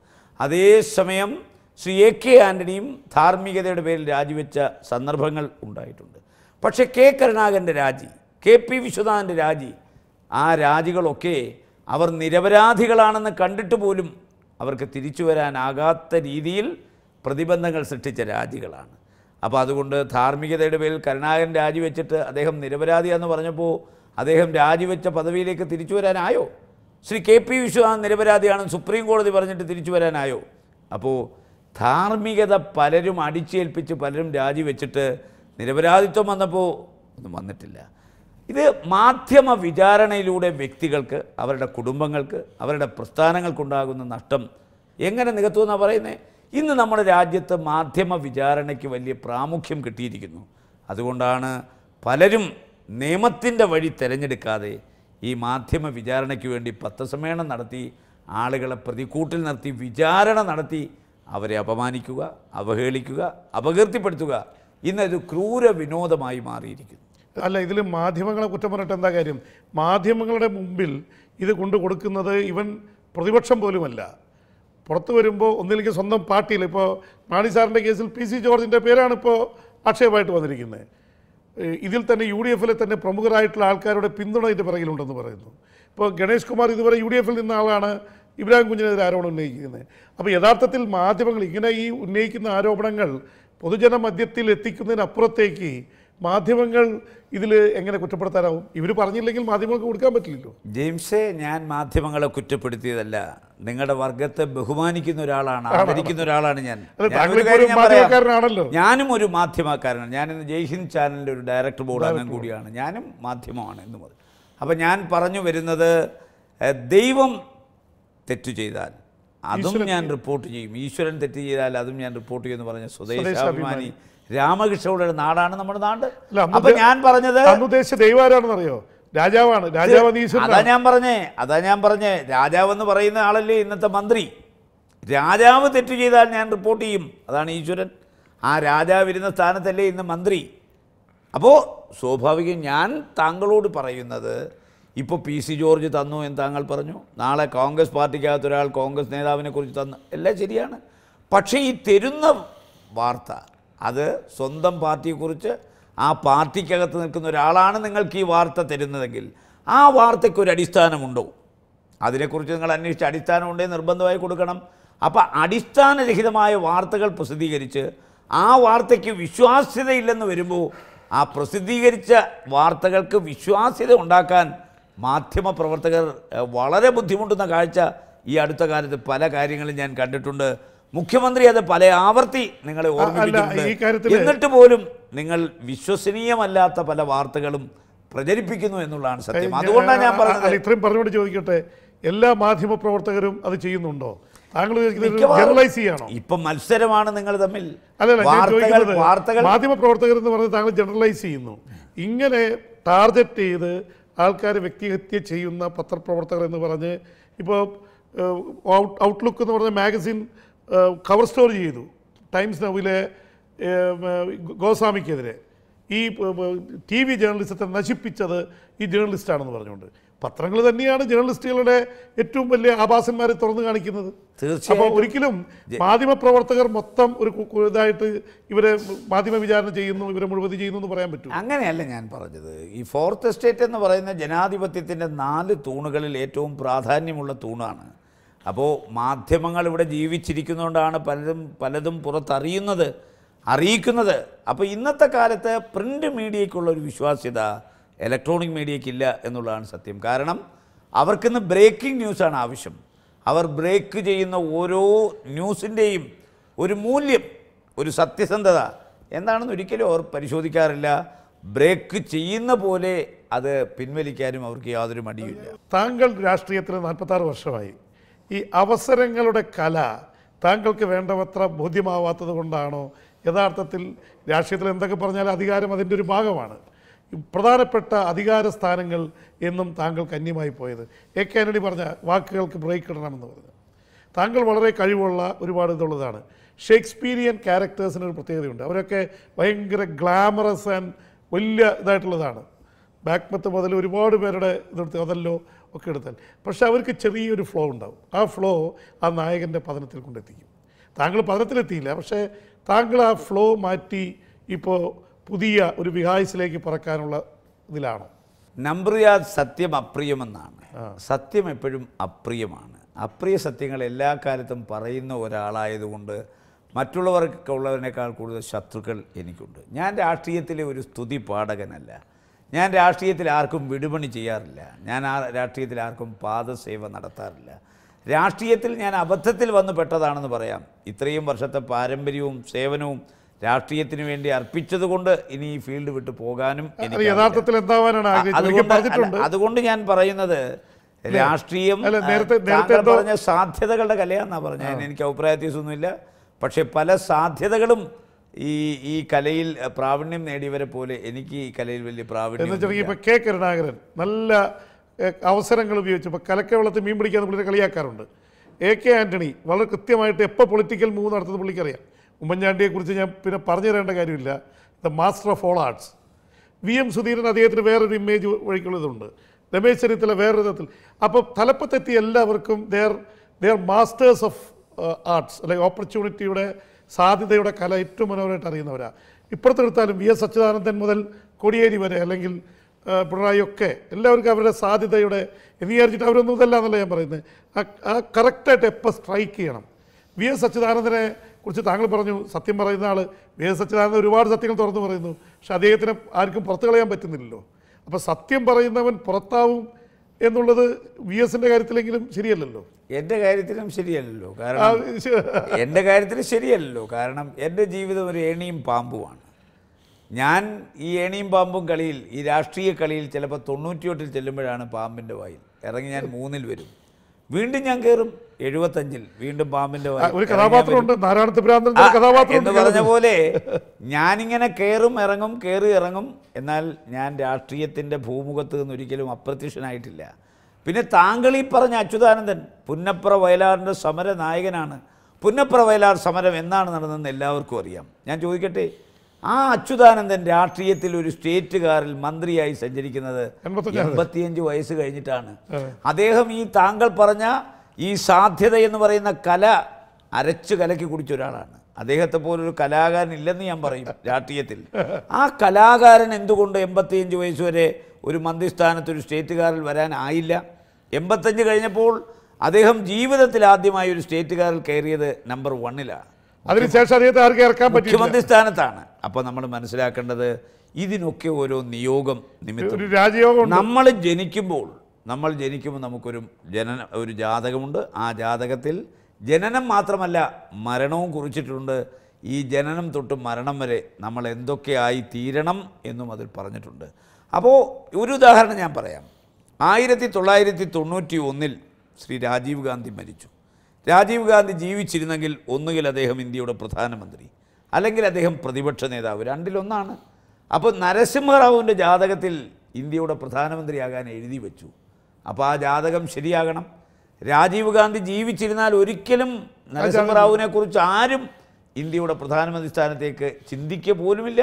അതേസമയം ശ്രീ എ കെ ആൻ്റണിയും ധാർമ്മികതയുടെ പേരിൽ രാജിവെച്ച സന്ദർഭങ്ങൾ ഉണ്ടായിട്ടുണ്ട് പക്ഷേ കെ കരുണാകരൻ്റെ രാജി കെ പി വിശ്വനാഥൻ്റെ രാജി ആ രാജികളൊക്കെ അവർ നിരപരാധികളാണെന്ന് കണ്ടിട്ട് പോലും അവർക്ക് തിരിച്ചു വരാനാകാത്ത രീതിയിൽ പ്രതിബന്ധങ്ങൾ സൃഷ്ടിച്ച രാജികളാണ് അപ്പോൾ അതുകൊണ്ട് ധാർമ്മികതയുടെ പേരിൽ കരുണാകരൻ രാജിവെച്ചിട്ട് അദ്ദേഹം നിരപരാധിയാണെന്ന് പറഞ്ഞപ്പോൾ അദ്ദേഹം രാജിവെച്ച പദവിയിലേക്ക് തിരിച്ചു വരാനായോ ശ്രീ കെ പി വിശ്വനാഥൻ നിരപരാധിയാണെന്ന് സുപ്രീം കോടതി പറഞ്ഞിട്ട് തിരിച്ചു വരാനായോ അപ്പോൾ ധാർമ്മികത പലരും അടിച്ചേൽപ്പിച്ച് പലരും രാജിവെച്ചിട്ട് നിരപരാധിത്വം വന്നപ്പോൾ ഒന്നും വന്നിട്ടില്ല ഇത് മാധ്യമ വിചാരണയിലൂടെ വ്യക്തികൾക്ക് അവരുടെ കുടുംബങ്ങൾക്ക് അവരുടെ പ്രസ്ഥാനങ്ങൾക്കുണ്ടാകുന്ന നഷ്ടം എങ്ങനെ എന്നാണ് പറയുന്നത് ഇന്ന് നമ്മുടെ രാജ്യത്ത് മാധ്യമ വിചാരണയ്ക്ക് വലിയ പ്രാമുഖ്യം കിട്ടിയിരിക്കുന്നു അതുകൊണ്ടാണ് പലരും നിയമത്തിൻ്റെ വഴി തിരഞ്ഞെടുക്കാതെ ഈ മാധ്യമ വിചാരണയ്ക്ക് വേണ്ടി പത്രസമ്മേളനം നടത്തി ആളുകളെ പ്രതിക്കൂട്ടിൽ നിർത്തി വിചാരണ നടത്തി അവരെ അപമാനിക്കുക അവഹേളിക്കുക അപകീർത്തിപ്പെടുത്തുക ഇന്നൊരു ക്രൂര വിനോദമായി മാറിയിരിക്കുന്നു അല്ല ഇതിൽ മാധ്യമങ്ങളെ കുറ്റം പറഞ്ഞിട്ട് എന്താ കാര്യം മാധ്യമങ്ങളുടെ മുമ്പിൽ ഇത് കൊണ്ടു കൊടുക്കുന്നത് ഇവൻ പ്രതിപക്ഷം പോലുമല്ല പുറത്തു വരുമ്പോൾ ഒന്നിലേക്ക് സ്വന്തം പാർട്ടിയിൽ ഇപ്പോൾ മാണി സാറിൻ്റെ കേസിൽ പി സി ജോർജിൻ്റെ പേരാണ് ഇപ്പോൾ ആക്ഷേപമായിട്ട് വന്നിരിക്കുന്നത് ഇതിൽ തന്നെ യു ഡി എഫിലെ തന്നെ പ്രമുഖരായിട്ടുള്ള ആൾക്കാരുടെ പിന്തുണ ഇതിൻ്റെ പിറകിലുണ്ടെന്ന് പറയുന്നു ഇപ്പോൾ ഗണേഷ് കുമാർ ഇതുവരെ യു ഡി എഫിൽ നിന്ന ആളാണ് ഇബ്രാഹിം കുഞ്ഞിനെതിരെ ആരോപണം ഉന്നയിക്കുന്നത് അപ്പോൾ യഥാർത്ഥത്തിൽ മാധ്യമങ്ങൾ ഇങ്ങനെ ഈ ഉന്നയിക്കുന്ന ആരോപണങ്ങൾ പൊതുജന മധ്യത്തിൽ എത്തിക്കുന്നതിനപ്പുറത്തേക്ക് മാധ്യമങ്ങൾ ഇതിൽ എങ്ങനെ കുറ്റപ്പെടുത്താനാവും ഇവർ പറഞ്ഞില്ലെങ്കിൽ മാധ്യമങ്ങൾക്ക് കൊടുക്കാൻ പറ്റില്ലല്ലോ ജെയിംസെ ഞാൻ മാധ്യമങ്ങളെ കുറ്റപ്പെടുത്തിയതല്ല നിങ്ങളുടെ വർഗത്തെ ബഹുമാനിക്കുന്ന ഒരാളാണ് ആദരിക്കുന്ന ഒരാളാണ് ഞാൻ ഞാനും ഒരു മാധ്യമക്കാരനാണ് ഞാനിന്ന് ജയ്ഹിന്ദ് ചാനലിൻ്റെ ഒരു ഡയറക്ടർ ബോർഡ് അംഗം കൂടിയാണ് ഞാനും മാധ്യമമാണ് എന്ന് മുതൽ അപ്പം ഞാൻ പറഞ്ഞു വരുന്നത് ദൈവം തെറ്റു ചെയ്താൽ അതും ഞാൻ റിപ്പോർട്ട് ചെയ്യും ഈശ്വരൻ തെറ്റ് ചെയ്താൽ അതും ഞാൻ റിപ്പോർട്ട് ചെയ്യുമെന്ന് പറഞ്ഞ സ്വദേശാഭിമാനി രാമകൃഷ്ണയുടെ നാടാണ് നമ്മുടെ നാട് അപ്പൊ ഞാൻ പറഞ്ഞത് ദൈവാരാണെന്ന് അറിയോ രാജാവാണ് രാജാവ് അതാ ഞാൻ പറഞ്ഞേ അതാ ഞാൻ പറഞ്ഞേ രാജാവ് എന്ന് പറയുന്ന ആളല്ലേ ഇന്നത്തെ മന്ത്രി രാജാവ് തെറ്റ് ചെയ്താൽ ഞാൻ റിപ്പോർട്ട് ചെയ്യും അതാണ് ഈശ്വരൻ ആ രാജാവിരുന്ന സ്ഥാനത്തല്ലേ ഇന്ന് മന്ത്രി അപ്പോൾ സ്വാഭാവികം ഞാൻ താങ്കളോട് പറയുന്നത് ഇപ്പോൾ പി സി ജോർജ് തന്നു എന്ന് താങ്കൾ പറഞ്ഞു നാളെ കോൺഗ്രസ് പാർട്ടിക്കകത്ത് ഒരാൾ കോൺഗ്രസ് നേതാവിനെ കുറിച്ച് തന്നു എല്ലാം ശരിയാണ് പക്ഷേ ഈ തരുന്ന വാർത്ത അത് സ്വന്തം പാർട്ടിയെക്കുറിച്ച് ആ പാർട്ടിക്കകത്ത് നിൽക്കുന്ന ഒരാളാണ് നിങ്ങൾക്ക് ഈ വാർത്ത തരുന്നതെങ്കിൽ ആ വാർത്തയ്ക്കൊരു അടിസ്ഥാനമുണ്ടോ അതിനെക്കുറിച്ച് നിങ്ങൾ അന്വേഷിച്ച് അടിസ്ഥാനമുണ്ടേ നിർബന്ധമായി കൊടുക്കണം അപ്പോൾ അടിസ്ഥാനരഹിതമായ വാർത്തകൾ പ്രസിദ്ധീകരിച്ച് ആ വാർത്തയ്ക്ക് വിശ്വാസ്യതയില്ലെന്ന് വരുമ്പോൾ ആ പ്രസിദ്ധീകരിച്ച വാർത്തകൾക്ക് വിശ്വാസ്യത ഉണ്ടാക്കാൻ പ്രവർത്തകർ വളരെ ബുദ്ധിമുട്ടുന്ന കാഴ്ച ഈ അടുത്ത കാലത്ത് പല കാര്യങ്ങളും ഞാൻ കണ്ടിട്ടുണ്ട് മുഖ്യമന്ത്രി അത് പല ആവർത്തി നിങ്ങളെ ഓർമ്മിപ്പിക്കുന്നുണ്ട് എന്നിട്ട് പോലും നിങ്ങൾ വിശ്വസനീയമല്ലാത്ത പല വാർത്തകളും പ്രചരിപ്പിക്കുന്നു എന്നുള്ളതാണ് സത്യം അതുകൊണ്ടാണ് ഞാൻ പറഞ്ഞത് ഇത്രയും പറഞ്ഞുകൊണ്ട് ചോദിക്കട്ടെ എല്ലാ മാധ്യമ പ്രവർത്തകരും അത് ചെയ്യുന്നുണ്ടോ താങ്കൾ ജനറലൈസ് ഇപ്പൊ മത്സരമാണ് നിങ്ങൾ തമ്മിൽ വാർത്തകൾ മാധ്യമ പ്രവർത്തകർ എന്ന് പറഞ്ഞ് താങ്കൾ ജനറലൈസ് ചെയ്യുന്നു ഇങ്ങനെ ടാർഗറ്റ് ചെയ്ത് ആൾക്കാർ വ്യക്തിഹത്യ ചെയ്യുന്ന പത്രപ്രവർത്തകർ എന്ന് പറഞ്ഞ് ഇപ്പോൾ ഔട്ട്ലുക്ക് എന്ന് പറഞ്ഞ മാഗസിൻ കവർ സ്റ്റോറി ചെയ്തു ടൈംസ് നൗവിലെ ഗോസ്വാമിക്കെതിരെ ഈ ടി വി ജേർണലിസത്തെ നശിപ്പിച്ചത് ഈ ജേർണലിസ്റ്റാണെന്ന് പറഞ്ഞുകൊണ്ട് പത്രങ്ങൾ തന്നെയാണ് ജേർണലിസ്റ്റുകളുടെ ഏറ്റവും വലിയ ആഭാസന്മാരെ തുറന്നു കാണിക്കുന്നത് അപ്പോൾ ഒരിക്കലും മാധ്യമപ്രവർത്തകർ മൊത്തം ഒരു ഇതായിട്ട് ഇവരെ മാധ്യമ വിചാരണ ചെയ്യുന്നു ഇവരെ മുഴുവൻ ചെയ്യുന്നു എന്ന് പറയാൻ പറ്റും അങ്ങനെയല്ല ഞാൻ പറഞ്ഞത് ഈ ഫോർത്ത് എസ്റ്റേറ്റ് എന്ന് പറയുന്ന ജനാധിപത്യത്തിൻ്റെ നാല് തൂണുകളിൽ ഏറ്റവും പ്രാധാന്യമുള്ള തൂണാണ് അപ്പോൾ മാധ്യമങ്ങൾ ഇവിടെ ജീവിച്ചിരിക്കുന്നതുകൊണ്ടാണ് പലതും പലതും പുറത്തറിയുന്നത് അറിയിക്കുന്നത് അപ്പോൾ ഇന്നത്തെ കാലത്ത് പ്രിൻ്റ് മീഡിയയ്ക്കുള്ള ഒരു വിശ്വാസ്യത ഇലക്ട്രോണിക് മീഡിയയ്ക്കില്ല എന്നുള്ളതാണ് സത്യം കാരണം അവർക്കിന്ന് ബ്രേക്കിംഗ് ന്യൂസാണ് ആവശ്യം അവർ ബ്രേക്ക് ചെയ്യുന്ന ഓരോ ന്യൂസിൻ്റെയും ഒരു മൂല്യം ഒരു സത്യസന്ധത എന്താണെന്ന് ഒരിക്കലും അവർ പരിശോധിക്കാറില്ല ബ്രേക്ക് ചെയ്യുന്ന പോലെ അത് പിൻവലിക്കാനും അവർക്ക് യാതൊരു മടിയുമില്ല താങ്കൾ രാഷ്ട്രീയത്തിൽ നാൽപ്പത്താറ് വർഷമായി ഈ അവസരങ്ങളുടെ കല താങ്കൾക്ക് വേണ്ടവത്ര ബോധ്യമാവാത്തത് കൊണ്ടാണോ യഥാർത്ഥത്തിൽ രാഷ്ട്രീയത്തിൽ എന്തൊക്കെ പറഞ്ഞാൽ അധികാരം അതിൻ്റെ ഒരു ഭാഗമാണ് പ്രധാനപ്പെട്ട അധികാര സ്ഥാനങ്ങൾ എന്നും താങ്കൾക്ക് അന്യമായി പോയത് എ കെ കാനഡി പറഞ്ഞ വാക്കുകൾക്ക് ബ്രേക്ക് ഇടണമെന്ന് പറഞ്ഞു താങ്കൾ വളരെ കഴിവുള്ള ഒരുപാട് ഇതുള്ളതാണ് ഷേക്സ്പീരിയൻ ക്യാരക്ടേഴ്സിന് ഒരു പ്രത്യേകതയുണ്ട് അവരൊക്കെ ഭയങ്കര ഗ്ലാമറസ് ആൻഡ് വലിയ ഇതായിട്ടുള്ളതാണ് ബാക്ക്മത്ത് മുതൽ ഒരുപാട് പേരുടെ ഇതെടുത്ത് അതല്ലോ ഒക്കെ എടുത്താൽ പക്ഷെ അവർക്ക് ചെറിയൊരു ഫ്ലോ ഉണ്ടാവും ആ ഫ്ലോ ആ നായകൻ്റെ പതനത്തിൽ കൊണ്ടെത്തിക്കും താങ്കൾ പതനത്തിലെത്തിയില്ല പക്ഷേ താങ്കൾ ആ ഫ്ലോ മാറ്റി ഇപ്പോൾ പുതിയ ഒരു വിഹായസിലേക്ക് പറക്കാനുള്ള ഇതിലാണോ നമ്പ്രിയാദ് സത്യം അപ്രിയമെന്നാണ് സത്യം എപ്പോഴും അപ്രിയമാണ് അപ്രിയ സത്യങ്ങൾ എല്ലാ കാലത്തും പറയുന്ന ഒരാളായതുകൊണ്ട് മറ്റുള്ളവർക്കുള്ളതിനേക്കാൾ കൂടുതൽ ശത്രുക്കൾ എനിക്കുണ്ട് ഞാൻ രാഷ്ട്രീയത്തിലെ ഒരു സ്തുതി പാഠകനല്ല ഞാൻ രാഷ്ട്രീയത്തിൽ ആർക്കും വിടുപണി ചെയ്യാറില്ല ഞാൻ ആ രാഷ്ട്രീയത്തിൽ ആർക്കും പാദസേവ നടത്താറില്ല രാഷ്ട്രീയത്തിൽ ഞാൻ അബദ്ധത്തിൽ വന്നു പെട്ടതാണെന്ന് പറയാം ഇത്രയും വർഷത്തെ പാരമ്പര്യവും സേവനവും രാഷ്ട്രീയത്തിന് വേണ്ടി അർപ്പിച്ചതുകൊണ്ട് ഇനി ഈ ഫീൽഡ് വിട്ട് പോകാനും യഥാർത്ഥത്തിൽ അതുകൊണ്ട് അതുകൊണ്ട് ഞാൻ പറയുന്നത് രാഷ്ട്രീയം പറഞ്ഞ സാധ്യതകളുടെ കലയാന്നാ പറഞ്ഞ എനിക്ക് അഭിപ്രായ വ്യത്യാസമൊന്നുമില്ല പക്ഷേ പല സാധ്യതകളും ഈ ഈ കലയിൽ പ്രാവീണ്യം നേടിയവരെ പോലെ എനിക്ക് ഈ കലയിൽ വലിയ പ്രാവീണ്യം എന്ന് വെച്ചാൽ ഇപ്പോൾ കെ കരുണാകരൻ നല്ല അവസരങ്ങൾ ഉപയോഗിച്ച് ഇപ്പോൾ കലക്കവെള്ളത്തിൽ മീൻ പിടിക്കാൻ പുള്ളിയെ കളിയാക്കാറുണ്ട് എ കെ ആൻ്റണി വളരെ കൃത്യമായിട്ട് എപ്പോൾ പൊളിറ്റിക്കൽ മൂവ് നടത്തുന്ന പുള്ളിക്കറിയാം ഉമ്മൻചാണ്ടിയെക്കുറിച്ച് ഞാൻ പിന്നെ പറഞ്ഞു തരേണ്ട കാര്യമില്ല the master of all arts V M Sudheeran അദ്ദേഹത്തിന് വേറൊരു ഇമേജ് വഴിക്കുള്ളതുണ്ട് രമേശ് ചരിത്തല വേറൊരു വിധത്തിൽ അപ്പോൾ തലപ്പത്തെത്തിയ എല്ലാവർക്കും ദർ ദർ മാസ്റ്റേഴ്സ് ഓഫ് ആർട്സ് അല്ലെങ്കിൽ ഓപ്പർച്യൂണിറ്റിയുടെ സാധ്യതയുടെ കല ഏറ്റവും മനോഹരമായിട്ട് അറിയുന്നവരാണ് ഇപ്പുറത്തെടുത്താലും വി എസ് അച്യുതാനന്ദൻ മുതൽ കോടിയേരി വരെ അല്ലെങ്കിൽ പിണറായി ഒക്കെ എല്ലാവർക്കും അവരുടെ സാധ്യതയുടെ എന്നീകരിച്ചിട്ട് അവരൊന്നും ഇതല്ല എന്നല്ല ഞാൻ പറയുന്നത് ആ കറക്റ്റായിട്ട് എപ്പോൾ സ്ട്രൈക്ക് ചെയ്യണം വി എസ് അച്യുതാനന്ദനെ കുറിച്ച് താങ്കൾ പറഞ്ഞു സത്യം പറയുന്ന ആൾ വി എസ് അച്യുതാനന്ദൻ ഒരുപാട് സത്യങ്ങൾ തുറന്നു പറയുന്നു പക്ഷെ അദ്ദേഹത്തിന് ആർക്കും പുറത്തു കളയാൻ പറ്റുന്നില്ലല്ലോ അപ്പോൾ സത്യം പറയുന്നവൻ പുറത്താവും എന്നുള്ളത് വി എസിന്റെ കാര്യത്തിലെങ്കിലും ശരിയല്ലല്ലോ എൻ്റെ കാര്യത്തിലും ശരിയല്ലല്ലോ കാരണം എൻ്റെ കാര്യത്തിൽ ശരിയല്ലല്ലോ കാരണം എൻ്റെ ജീവിതം ഒരു ഏണിയും പാമ്പുമാണ് ഞാൻ ഈ ഏണിയും പാമ്പും കളിയിൽ ഈ രാഷ്ട്രീയ കളിയിൽ ചിലപ്പോൾ തൊണ്ണൂറ്റിയൊട്ടിൽ ചെല്ലുമ്പോഴാണ് പാമ്പിൻ്റെ വായിൽ ഇറങ്ങി ഞാൻ മൂന്നിൽ വരും വീണ്ടും ഞാൻ കയറും എഴുപത്തഞ്ചിൽ വീണ്ടും പാമ്പിന്റെ ഒരു പറഞ്ഞ പോലെ ഞാനിങ്ങനെ കയറും ഇറങ്ങും കയറി ഇറങ്ങും എന്നാൽ ഞാൻ രാഷ്ട്രീയത്തിന്റെ ഭൂമുഖത്ത് നിന്ന് ഒരിക്കലും അപ്രത്യക്ഷനായിട്ടില്ല പിന്നെ താങ്കൾ ഈ പറഞ്ഞ അച്യുതാനന്ദൻ പുന്നപ്ര വയലാറിന്റെ സമര നായകനാണ് പുന്നപ്ര വയലാർ സമരം എന്നാണ് നടന്നതെന്ന് എല്ലാവർക്കും അറിയാം ഞാൻ ചോദിക്കട്ടെ ആ അച്യുതാനന്ദൻ രാഷ്ട്രീയത്തിൽ ഒരു സ്റ്റേറ്റുകാരിൽ മന്ത്രിയായി സഞ്ചരിക്കുന്നത് എൺപത്തിയഞ്ച് വയസ്സ് കഴിഞ്ഞിട്ടാണ് അദ്ദേഹം ഈ താങ്കൾ പറഞ്ഞ ഈ സാധ്യത എന്ന് പറയുന്ന കല അരച്ചു കലക്കി കുടിച്ച ഒരാളാണ് അദ്ദേഹത്തെ പോലൊരു കലാകാരൻ ഇല്ലെന്ന് ഞാൻ പറയും രാഷ്ട്രീയത്തിൽ ആ കലാകാരൻ എന്തുകൊണ്ട് എൺപത്തിയഞ്ച് വയസ്സ് വരെ ഒരു മന്ത്രിസ്ഥാനത്ത് ഒരു സ്റ്റേറ്റുകാരിൽ വരാനായില്ല എൺപത്തഞ്ച് കഴിഞ്ഞപ്പോൾ അദ്ദേഹം ജീവിതത്തിൽ ആദ്യമായി ഒരു സ്റ്റേറ്റുകാരിൽ കയറിയത് നമ്പർ വണ്ണിലാണ് അതിനുശേഷം അദ്ദേഹത്തെ ആർക്കും ഇറക്കാൻ പറ്റും മുഖ്യമന്ത്രി സ്ഥാനത്താണ് അപ്പോൾ നമ്മൾ മനസ്സിലാക്കേണ്ടത് ഇതിനൊക്കെ ഓരോ നിയോഗം നിമിത്തം രാജയോഗം നമ്മൾ ജനിക്കുമ്പോൾ നമ്മൾ ജനിക്കുമ്പോൾ നമുക്കൊരു ജനന ഒരു ജാതകമുണ്ട് ആ ജാതകത്തിൽ ജനനം മാത്രമല്ല മരണവും കുറിച്ചിട്ടുണ്ട് ഈ ജനനം തൊട്ട് മരണം വരെ നമ്മൾ എന്തൊക്കെയായി തീരണം എന്നും അതിൽ പറഞ്ഞിട്ടുണ്ട് അപ്പോൾ ഒരു ഉദാഹരണം ഞാൻ പറയാം ആയിരത്തി തൊള്ളായിരത്തി തൊണ്ണൂറ്റി ഒന്നിൽ ശ്രീ രാജീവ് ഗാന്ധി മരിച്ചു രാജീവ് ഗാന്ധി ജീവിച്ചിരുന്നെങ്കിൽ ഒന്നുകിൽ അദ്ദേഹം ഇന്ത്യയുടെ പ്രധാനമന്ത്രി അല്ലെങ്കിൽ അദ്ദേഹം പ്രതിപക്ഷ നേതാവ് രണ്ടിലൊന്നാണ് അപ്പോൾ നരസിംഹറാവുവിൻ്റെ ജാതകത്തിൽ ഇന്ത്യയുടെ പ്രധാനമന്ത്രിയാകാൻ എഴുതി വെച്ചു അപ്പോൾ ആ ജാതകം ശരിയാകണം രാജീവ് ഗാന്ധി ജീവിച്ചിരുന്നാൽ ഒരിക്കലും നരസിംഹറാവുവിനെ കുറിച്ച് ആരും ഇന്ത്യയുടെ പ്രധാനമന്ത്രി സ്ഥാനത്തേക്ക് ചിന്തിക്കുക പോലുമില്ല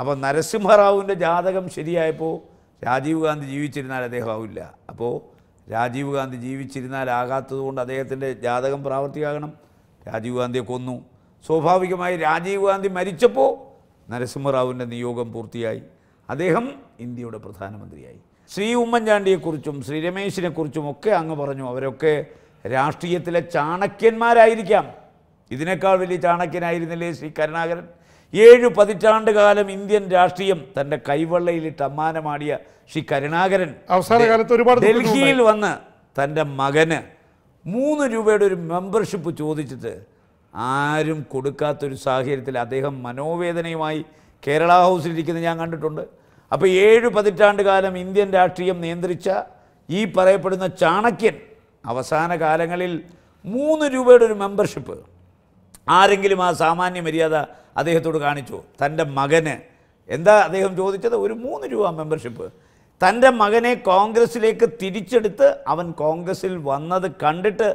അപ്പോൾ നരസിംഹറാവുവിൻ്റെ ജാതകം ശരിയായപ്പോൾ രാജീവ് ഗാന്ധി ജീവിച്ചിരുന്നാൽ അദ്ദേഹം ആവില്ല അപ്പോൾ രാജീവ് ഗാന്ധി ജീവിച്ചിരുന്നാൽ ആകാത്തതുകൊണ്ട് അദ്ദേഹത്തിൻ്റെ ജാതകം പ്രാവർത്തികമാകണം രാജീവ് ഗാന്ധിയെ കൊന്നു സ്വാഭാവികമായി രാജീവ് ഗാന്ധി മരിച്ചപ്പോൾ നരസിംഹറാവുവിൻ്റെ നിയോഗം പൂർത്തിയായി അദ്ദേഹം ഇന്ത്യയുടെ പ്രധാനമന്ത്രിയായി ശ്രീ ഉമ്മൻചാണ്ടിയെക്കുറിച്ചും ശ്രീ രമേശിനെക്കുറിച്ചും ഒക്കെ അങ്ങ് പറഞ്ഞു അവരൊക്കെ രാഷ്ട്രീയത്തിലെ ചാണക്യന്മാരായിരിക്കാം ഇതിനേക്കാൾ വലിയ ചാണക്യനായിരുന്നില്ലേ ശ്രീ കരുണാകരൻ ഏഴു പതിറ്റാണ്ട് കാലം ഇന്ത്യൻ രാഷ്ട്രീയം തൻ്റെ കൈവെള്ളയിലിട്ട് അമ്മാനമാടിയ ശ്രീ കരുണാകരൻ അവസാന കാലത്ത് ഒരുപാട് ഡൽഹിയിൽ വന്ന് തൻ്റെ മകന് മൂന്ന് രൂപയുടെ ഒരു മെമ്പർഷിപ്പ് ചോദിച്ചിട്ട് ആരും കൊടുക്കാത്തൊരു സാഹചര്യത്തിൽ അദ്ദേഹം മനോവേദനയുമായി കേരള ഹൗസിലിരിക്കുന്നത് ഞാൻ കണ്ടിട്ടുണ്ട് അപ്പോൾ ഏഴു പതിറ്റാണ്ട് കാലം ഇന്ത്യൻ രാഷ്ട്രീയം നിയന്ത്രിച്ച ഈ പറയപ്പെടുന്ന ചാണക്യൻ അവസാന കാലങ്ങളിൽ മൂന്ന് രൂപയുടെ ഒരു മെമ്പർഷിപ്പ് ആരെങ്കിലും ആ സാമാന്യ മര്യാദ അദ്ദേഹത്തോട് കാണിച്ചു തൻ്റെ മകന് എന്താ അദ്ദേഹം ചോദിച്ചത് ഒരു മൂന്ന് രൂപ മെമ്പർഷിപ്പ് തൻ്റെ മകനെ കോൺഗ്രസ്സിലേക്ക് തിരിച്ചെടുത്ത് അവൻ കോൺഗ്രസ്സിൽ വന്നത് കണ്ടിട്ട്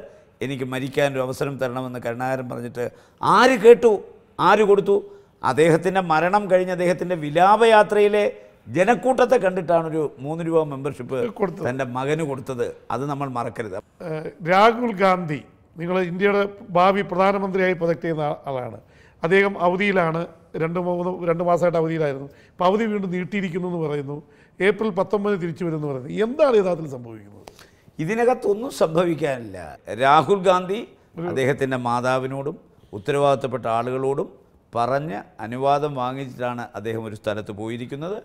എനിക്ക് മരിക്കാനൊരു അവസരം തരണമെന്ന് കരുണാകരൻ പറഞ്ഞിട്ട് ആര് കേട്ടു ആര് കൊടുത്തു അദ്ദേഹത്തിൻ്റെ മരണം കഴിഞ്ഞ് അദ്ദേഹത്തിൻ്റെ വിലാപയാത്രയിലെ ജനക്കൂട്ടത്തെ കണ്ടിട്ടാണ് ഒരു മൂന്ന് രൂപ മെമ്പർഷിപ്പ് തൻ്റെ മകന് കൊടുത്തത് അത് നമ്മൾ മറക്കരുത് രാഹുൽ ഗാന്ധി നിങ്ങൾ ഇന്ത്യയുടെ ഭാവി പ്രധാനമന്ത്രിയായി പ്രൊജക്ട് ചെയ്യുന്ന ആളാണ് അദ്ദേഹം അവധിയിലാണ് രണ്ട് മൂന്ന് രണ്ട് മാസമായിട്ട് അവധിയിലായിരുന്നു അപ്പോൾ അവധി വീണ്ടും നീട്ടിയിരിക്കുന്നു എന്ന് പറയുന്നു ഏപ്രിൽ പത്തൊമ്പത് തിരിച്ചു വരുമെന്ന് പറയുന്നു എന്താണ് യഥാർത്ഥത്തിൽ സംഭവിക്കുന്നത് ഇതിനകത്തൊന്നും സംഭവിക്കാനില്ല രാഹുൽ ഗാന്ധി അദ്ദേഹത്തിൻ്റെ മാതാവിനോടും ഉത്തരവാദിത്തപ്പെട്ട ആളുകളോടും പറഞ്ഞ് അനുവാദം വാങ്ങിച്ചിട്ടാണ് അദ്ദേഹം ഒരു സ്ഥലത്ത് പോയിരിക്കുന്നത്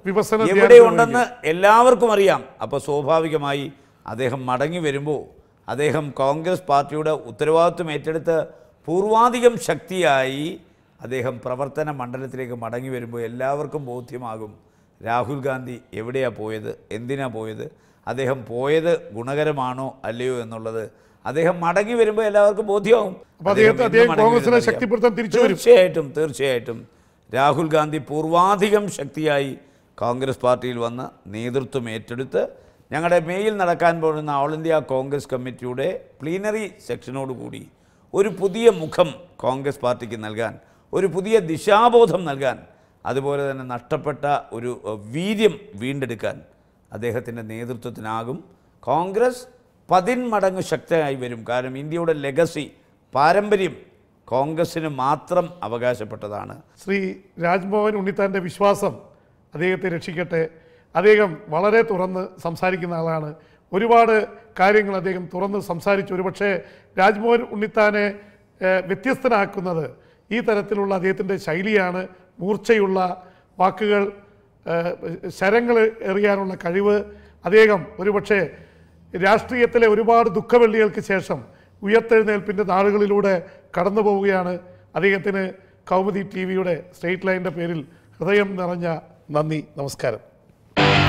എവിടെയുണ്ടെന്ന് എല്ലാവർക്കും അറിയാം അപ്പോൾ സ്വാഭാവികമായി അദ്ദേഹം മടങ്ങി വരുമ്പോൾ അദ്ദേഹം കോൺഗ്രസ് പാർട്ടിയുടെ ഉത്തരവാദിത്വം ഏറ്റെടുത്ത് പൂർവാധികം ശക്തിയായി അദ്ദേഹം പ്രവർത്തന മണ്ഡലത്തിലേക്ക് മടങ്ങി വരുമ്പോൾ എല്ലാവർക്കും ബോധ്യമാകും രാഹുൽ ഗാന്ധി എവിടെയാണ് പോയത് എന്തിനാണ് പോയത് അദ്ദേഹം പോയത് ഗുണകരമാണോ അല്ലയോ എന്നുള്ളത് അദ്ദേഹം മടങ്ങി വരുമ്പോൾ എല്ലാവർക്കും ബോധ്യമാവും തീർച്ചയായിട്ടും തീർച്ചയായിട്ടും രാഹുൽ ഗാന്ധി പൂർവാധികം ശക്തിയായി കോൺഗ്രസ് പാർട്ടിയിൽ വന്ന് നേതൃത്വം ഏറ്റെടുത്ത് ഞങ്ങളുടെ മേയിൽ നടക്കാൻ പോകുന്ന ഓൾ ഇന്ത്യ കോൺഗ്രസ് കമ്മിറ്റിയുടെ പ്ലീനറി സെക്ഷനോടുകൂടി ഒരു പുതിയ മുഖം കോൺഗ്രസ് പാർട്ടിക്ക് നൽകാൻ ഒരു പുതിയ ദിശാബോധം നൽകാൻ അതുപോലെ തന്നെ നഷ്ടപ്പെട്ട ഒരു വീര്യം വീണ്ടെടുക്കാൻ അദ്ദേഹത്തിൻ്റെ നേതൃത്വത്തിനാകും കോൺഗ്രസ് പതിന്മടങ്ങ് ശക്തമായി വരും കാരണം ഇന്ത്യയുടെ ലെഗസി പാരമ്പര്യം കോൺഗ്രസ്സിന് മാത്രം അവകാശപ്പെട്ടതാണ് ശ്രീ രാജ്മോഹൻ ഉണ്ണിത്താൻ്റെ വിശ്വാസം അദ്ദേഹത്തെ രക്ഷിക്കട്ടെ അദ്ദേഹം വളരെ തുറന്ന് സംസാരിക്കുന്ന ആളാണ് ഒരുപാട് കാര്യങ്ങൾ അദ്ദേഹം തുറന്ന് സംസാരിച്ചു ഒരുപക്ഷെ രാജ്മോഹൻ ഉണ്ണിത്താനെ വ്യത്യസ്തനാക്കുന്നത് ഈ തരത്തിലുള്ള അദ്ദേഹത്തിൻ്റെ ശൈലിയാണ് മൂർച്ചയുള്ള വാക്കുകൾ ശരങ്ങൾ എറിയാനുള്ള കഴിവ് അദ്ദേഹം ഒരുപക്ഷെ രാഷ്ട്രീയത്തിലെ ഒരുപാട് ദുഃഖവെള്ളികൾക്ക് ശേഷം ഉയർത്തെഴുന്നേൽപ്പിൻ്റെ നാളുകളിലൂടെ കടന്നു പോവുകയാണ് അദ്ദേഹത്തിന് കൗമുദി ടി വിയുടെ സ്ട്രേറ്റ് ലൈനിൻ്റെ പേരിൽ ഹൃദയം നിറഞ്ഞ നന്ദി നമസ്കാരം you